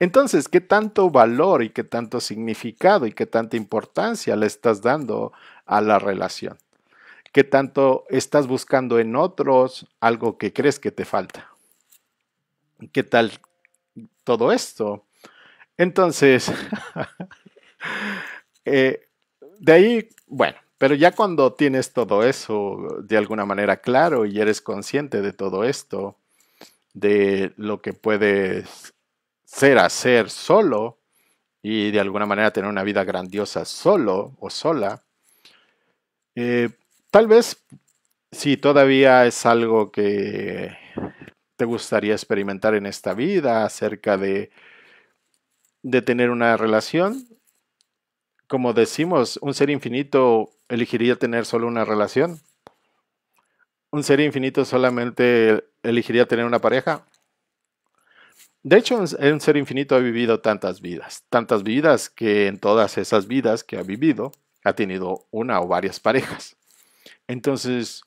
Entonces, ¿qué tanto valor y qué tanto significado y qué tanta importancia le estás dando a la relación? ¿Qué tanto estás buscando en otros algo que crees que te falta? ¿Qué tal todo esto? Entonces, [laughs] eh, de ahí, bueno, pero ya cuando tienes todo eso de alguna manera claro y eres consciente de todo esto, de lo que puedes ser, hacer solo y de alguna manera tener una vida grandiosa solo o sola, eh, tal vez si todavía es algo que te gustaría experimentar en esta vida acerca de, de tener una relación, como decimos, un ser infinito elegiría tener solo una relación un ser infinito solamente elegiría tener una pareja? De hecho, un, ser infinito ha vivido tantas vidas, tantas vidas que en todas esas vidas que ha vivido ha tenido una o varias parejas. Entonces,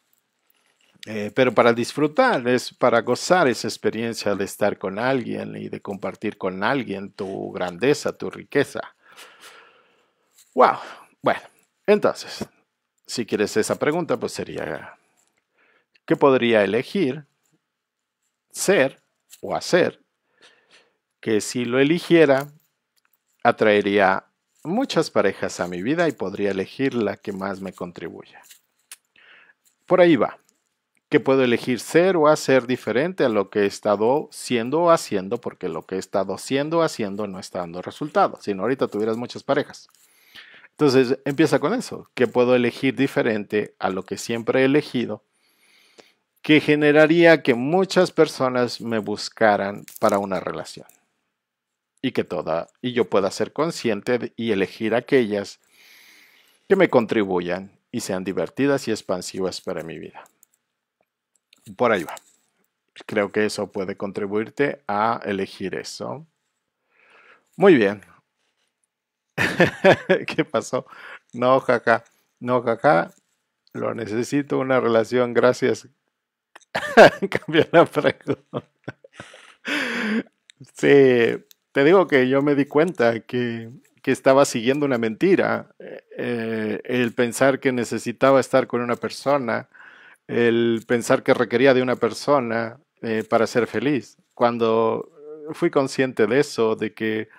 eh, pero para disfrutar, es para gozar esa experiencia de estar con alguien y de compartir con alguien tu grandeza, tu riqueza. ¡Wow! Bueno, entonces, si quieres esa pregunta, pues sería que podría elegir ser o hacer, que si lo eligiera, atraería muchas parejas a mi vida y podría elegir la que más me contribuya. Por ahí va, que puedo elegir ser o hacer diferente a lo que he estado siendo o haciendo, porque lo que he estado siendo o haciendo no está dando resultados, sino ahorita tuvieras muchas parejas. Entonces empieza con eso, que puedo elegir diferente a lo que siempre he elegido que generaría que muchas personas me buscaran para una relación. Y que toda, y yo pueda ser consciente y elegir aquellas que me contribuyan y sean divertidas y expansivas para mi vida. Por ahí va. Creo que eso puede contribuirte a elegir eso. Muy bien. [laughs] ¿Qué pasó? No, jaja. No, jaja. Lo necesito una relación. Gracias. [laughs] Cambió la pregunta. Sí, te digo que yo me di cuenta que, que estaba siguiendo una mentira. Eh, el pensar que necesitaba estar con una persona, el pensar que requería de una persona eh, para ser feliz. Cuando fui consciente de eso, de que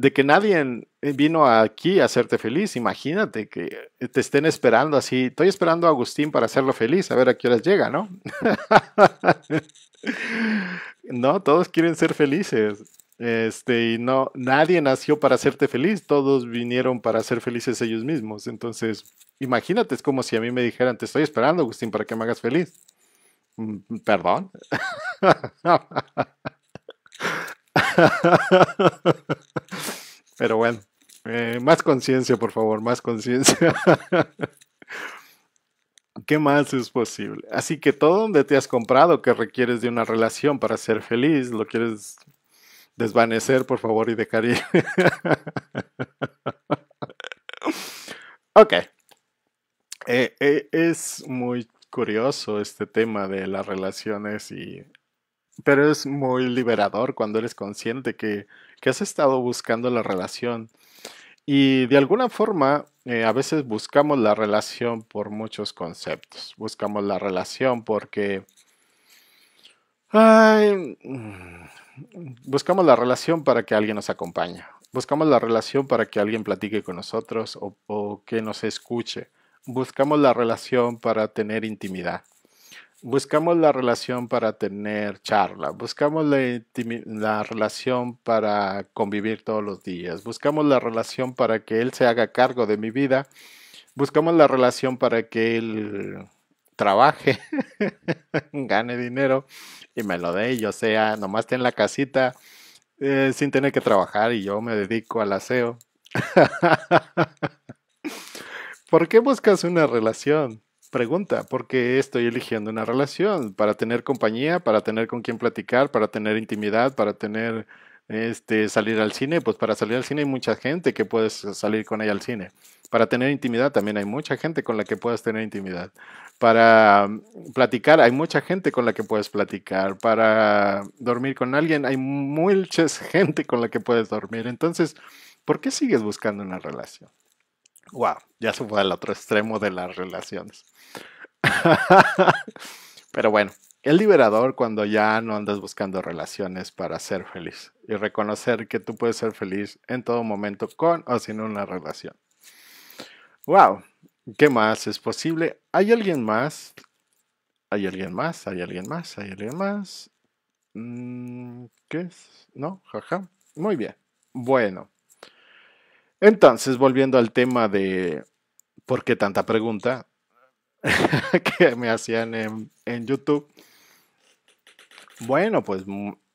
de que nadie eh, vino aquí a hacerte feliz. Imagínate que eh, te estén esperando así. Estoy esperando a Agustín para hacerlo feliz, a ver a qué horas llega, ¿no? [laughs] no, todos quieren ser felices. Este, y no, nadie nació para hacerte feliz, todos vinieron para ser felices ellos mismos. Entonces, imagínate, es como si a mí me dijeran, te estoy esperando, Agustín, para que me hagas feliz. Mm, perdón. [laughs] [laughs] Pero bueno, eh, más conciencia, por favor, más conciencia. [laughs] ¿Qué más es posible? Así que todo donde te has comprado que requieres de una relación para ser feliz, lo quieres desvanecer, por favor, y de cariño. [laughs] ok. Eh, eh, es muy curioso este tema de las relaciones y pero es muy liberador cuando eres consciente que, has estado buscando la relación. Y de alguna forma, eh, a veces buscamos la relación por muchos conceptos. Buscamos la relación porque... Mm, buscamos la relación para que alguien nos acompañe. Buscamos la relación para que alguien platique con nosotros o que nos escuche. Buscamos la relación para tener intimidad buscamos la relación para tener charla, buscamos la, relación para convivir todos los días, buscamos la relación para que él se haga cargo de mi vida, buscamos la relación para que él trabaje, [laughs] gane dinero y me lo dé y yo sea, nomás esté en la casita eh, sin tener que trabajar y yo me dedico al aseo. [laughs] ¿Por qué buscas una relación? pregunta, ¿por qué estoy eligiendo una relación? Para tener compañía, para tener con quién platicar, para tener intimidad, para tener este salir al cine, pues para salir al cine hay mucha gente que puedes salir con ella al cine. Para tener intimidad también hay mucha gente con la que puedes tener intimidad. Para mm, platicar hay mucha gente con la que puedes platicar. Para dormir con alguien hay mucha [laughs] gente con la que puedes dormir. Entonces, ¿por qué sigues buscando una relación? wow, ya se fue al otro extremo de las relaciones. [laughs] Pero bueno, el liberador cuando ya no andas buscando relaciones para ser feliz y reconocer que tú puedes ser feliz en todo momento con o sin una relación. Wow, ¿qué más es posible? ¿Hay alguien más? ¿Hay alguien más? ¿Hay alguien más? ¿Hay alguien más? Mm, ¿Qué es? ¿No? Jaja. Muy bien. Bueno. Entonces, volviendo al tema de por qué tanta pregunta [laughs] que me hacían en, YouTube. Bueno, pues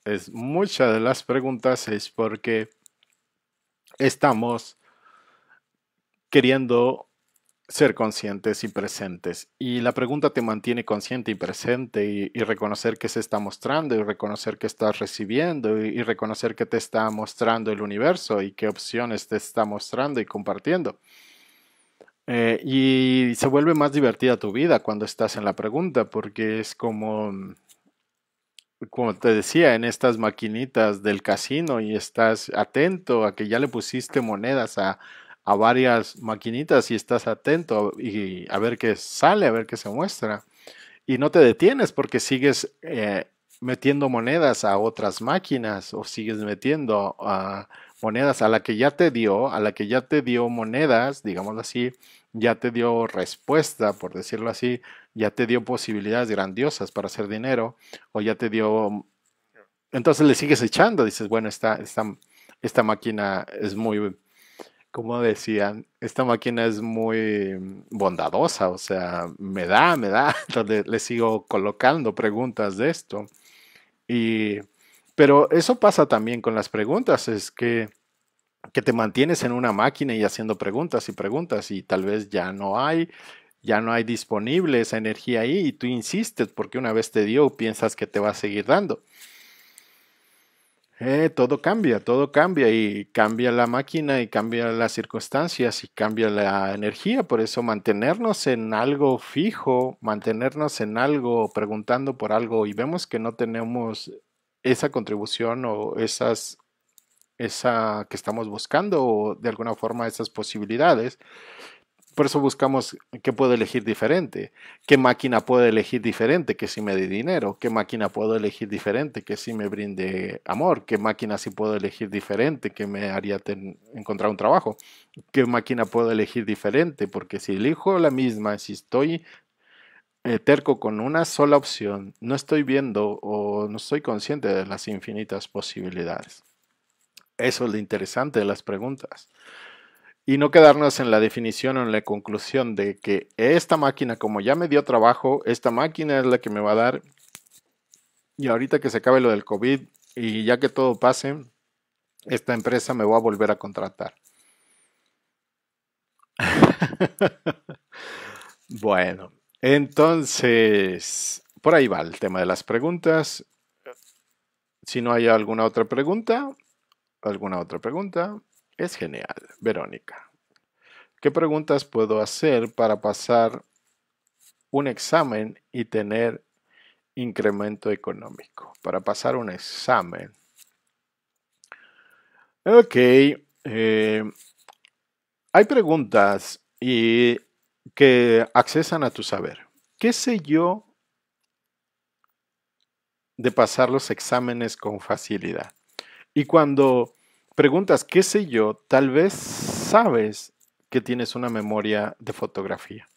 es, muchas de las preguntas es porque estamos queriendo ser conscientes y presentes. Y la pregunta te mantiene consciente y presente y, reconocer que se está mostrando y reconocer que estás recibiendo y, reconocer que te está mostrando el universo y qué opciones te está mostrando y compartiendo. Eh, y se vuelve más divertida tu vida cuando estás en la pregunta porque es como mm, como te decía, en estas maquinitas del casino y estás atento a que ya le pusiste monedas a a varias maquinitas y estás atento y a ver qué sale, a ver qué se muestra. Y no te detienes porque sigues eh, metiendo monedas a otras máquinas o sigues metiendo ah, monedas a la que ya te dio, a la que ya te dio monedas, digámoslo así, ya te dio respuesta, por decirlo así, ya te dio posibilidades grandiosas para hacer dinero o ya te dio... Entonces le sigues echando, dices, bueno, esta, esta, esta máquina es muy como decían, esta máquina es muy bondadosa, o sea, me da, me da, [laughs] le, le sigo colocando preguntas de esto. Y, pero eso pasa también con las preguntas, es que, que te mantienes en una máquina y haciendo preguntas y preguntas y tal vez ya no hay, ya no hay disponible esa energía ahí y tú insistes porque una vez te dio, piensas que te va a seguir dando. Eh, todo cambia, todo cambia y cambia la máquina y cambia las circunstancias y cambia la energía. Por eso mantenernos en algo fijo, mantenernos en algo, preguntando por algo y vemos que no tenemos esa contribución o esas, esa que estamos buscando o de alguna forma esas posibilidades, por eso buscamos qué puedo elegir diferente, qué máquina puedo elegir diferente que si me dé dinero, qué máquina puedo elegir diferente que si me brinde amor, qué máquina si puedo elegir diferente que me haría encontrar un trabajo, qué máquina puedo elegir diferente, porque si elijo la misma, si estoy eh, terco con una sola opción, no estoy viendo o no estoy consciente de las infinitas posibilidades. Eso es lo interesante de las preguntas y no quedarnos en la definición o en la conclusión de que esta máquina, como ya me dio trabajo, esta máquina es la que me va a dar. Y ahorita que se acabe lo del COVID y ya que todo pase, esta empresa me va a volver a contratar. [laughs] bueno, entonces, por ahí va el tema de las preguntas. Si no hay alguna otra pregunta, alguna otra pregunta. Es genial, Verónica. ¿Qué preguntas puedo hacer para pasar un examen y tener incremento económico? Para pasar un examen. Ok. Eh, hay preguntas y que accesan a tu saber. ¿Qué sé yo de pasar los exámenes con facilidad? Y cuando preguntas, qué sé yo, tal vez sabes que tienes una memoria de fotografía.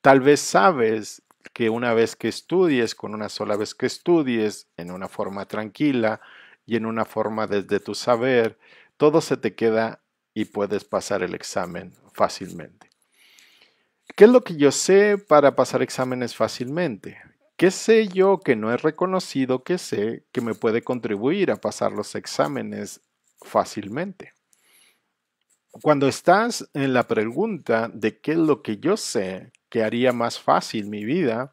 Tal vez sabes que una vez que estudies, con una sola vez que estudies, en una forma tranquila y en una forma desde tu saber, todo se te queda y puedes pasar el examen fácilmente. ¿Qué es lo que yo sé para pasar exámenes fácilmente? ¿Qué sé yo que no he reconocido que sé que me puede contribuir a pasar los exámenes fácilmente. Cuando estás en la pregunta de qué es lo que yo sé que haría más fácil mi vida,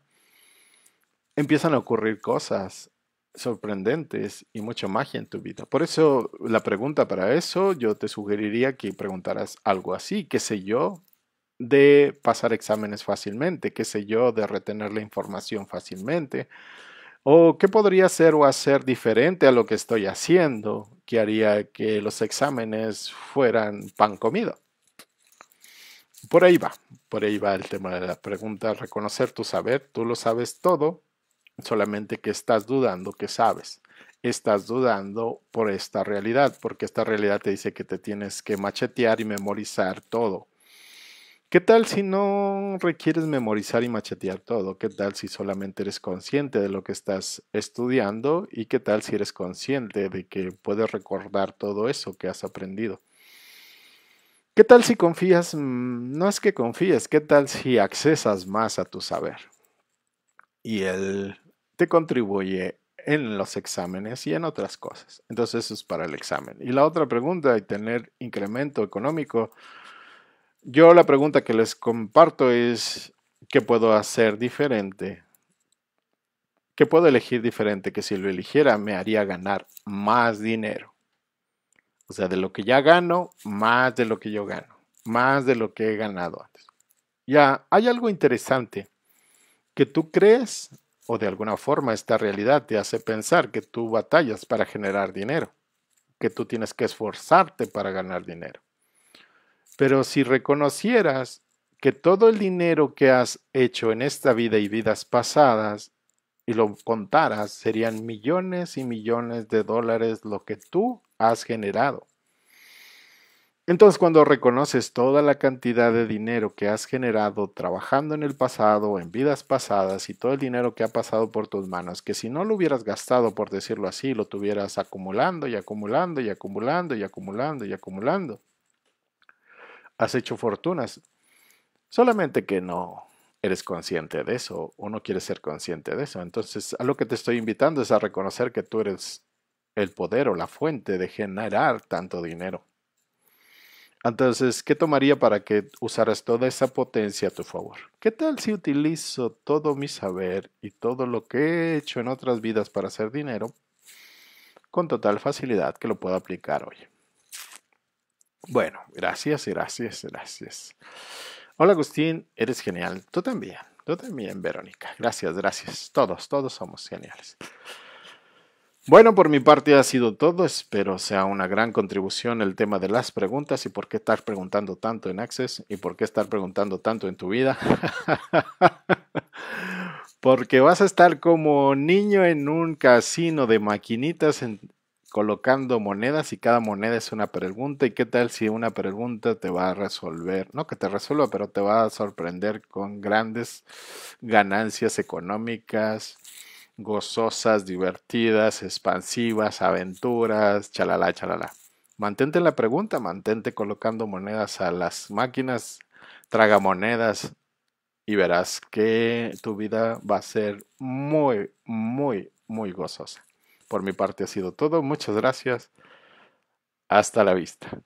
empiezan a ocurrir cosas sorprendentes y mucha magia en tu vida. Por eso la pregunta para eso, yo te sugeriría que preguntaras algo así, qué sé yo, de pasar exámenes fácilmente, qué sé yo, de retener la información fácilmente, ¿O qué podría hacer o hacer diferente a lo que estoy haciendo que haría que los exámenes fueran pan comido? Por ahí va, por ahí va el tema de la pregunta, reconocer tu saber, tú lo sabes todo, solamente que estás dudando que sabes, estás dudando por esta realidad, porque esta realidad te dice que te tienes que machetear y memorizar todo ¿Qué tal si no requieres memorizar y machetear todo? ¿Qué tal si solamente eres consciente de lo que estás estudiando? ¿Y qué tal si eres consciente de que puedes recordar todo eso que has aprendido? ¿Qué tal si confías? Mm, no es que confíes, ¿qué tal si accesas más a tu saber? Y él te contribuye en los exámenes y en otras cosas. Entonces eso es para el examen. Y la otra pregunta, tener incremento económico yo la pregunta que les comparto es, ¿qué puedo hacer diferente? ¿Qué puedo elegir diferente? Que si lo eligiera me haría ganar más dinero. O sea, de lo que ya gano, más de lo que yo gano, más de lo que he ganado antes. Ya, hay algo interesante que tú crees o de alguna forma esta realidad te hace pensar que tú batallas para generar dinero, que tú tienes que esforzarte para ganar dinero. Pero si reconocieras que todo el dinero que has hecho en esta vida y vidas pasadas y lo contaras, serían millones y millones de dólares lo que tú has generado. Entonces cuando reconoces toda la cantidad de dinero que has generado trabajando en el pasado, en vidas pasadas y todo el dinero que ha pasado por tus manos, que si no lo hubieras gastado, por decirlo así, lo tuvieras acumulando y acumulando y acumulando y acumulando y acumulando, has hecho fortunas. Solamente que no eres consciente de eso o no quieres ser consciente de eso. Entonces, a lo que te estoy invitando es a reconocer que tú eres el poder o la fuente de generar tanto dinero. Entonces, ¿qué tomaría para que usaras toda esa potencia a tu favor? ¿Qué tal si utilizo todo mi saber y todo lo que he hecho en otras vidas para hacer dinero con total facilidad que lo puedo aplicar hoy? Bueno, gracias, gracias, gracias. Hola Agustín, eres genial. Tú también, tú también, Verónica. Gracias, gracias. Todos, todos somos geniales. Bueno, por mi parte ha sido todo. Espero sea una gran contribución el tema de las preguntas y por qué estar preguntando tanto en Access y por qué estar preguntando tanto en tu vida. [laughs] Porque vas a estar como niño en un casino de maquinitas en, colocando monedas y cada moneda es una pregunta. ¿Y qué tal si una pregunta te va a resolver? No que te resuelva, pero te va a sorprender con grandes ganancias económicas, gozosas, divertidas, expansivas, aventuras, chalala, chalala. Mantente la pregunta, mantente colocando monedas a las máquinas, traga monedas y verás que tu vida va a ser muy, muy, muy gozosa. Por mi parte ha sido todo. Muchas gracias. Hasta la vista.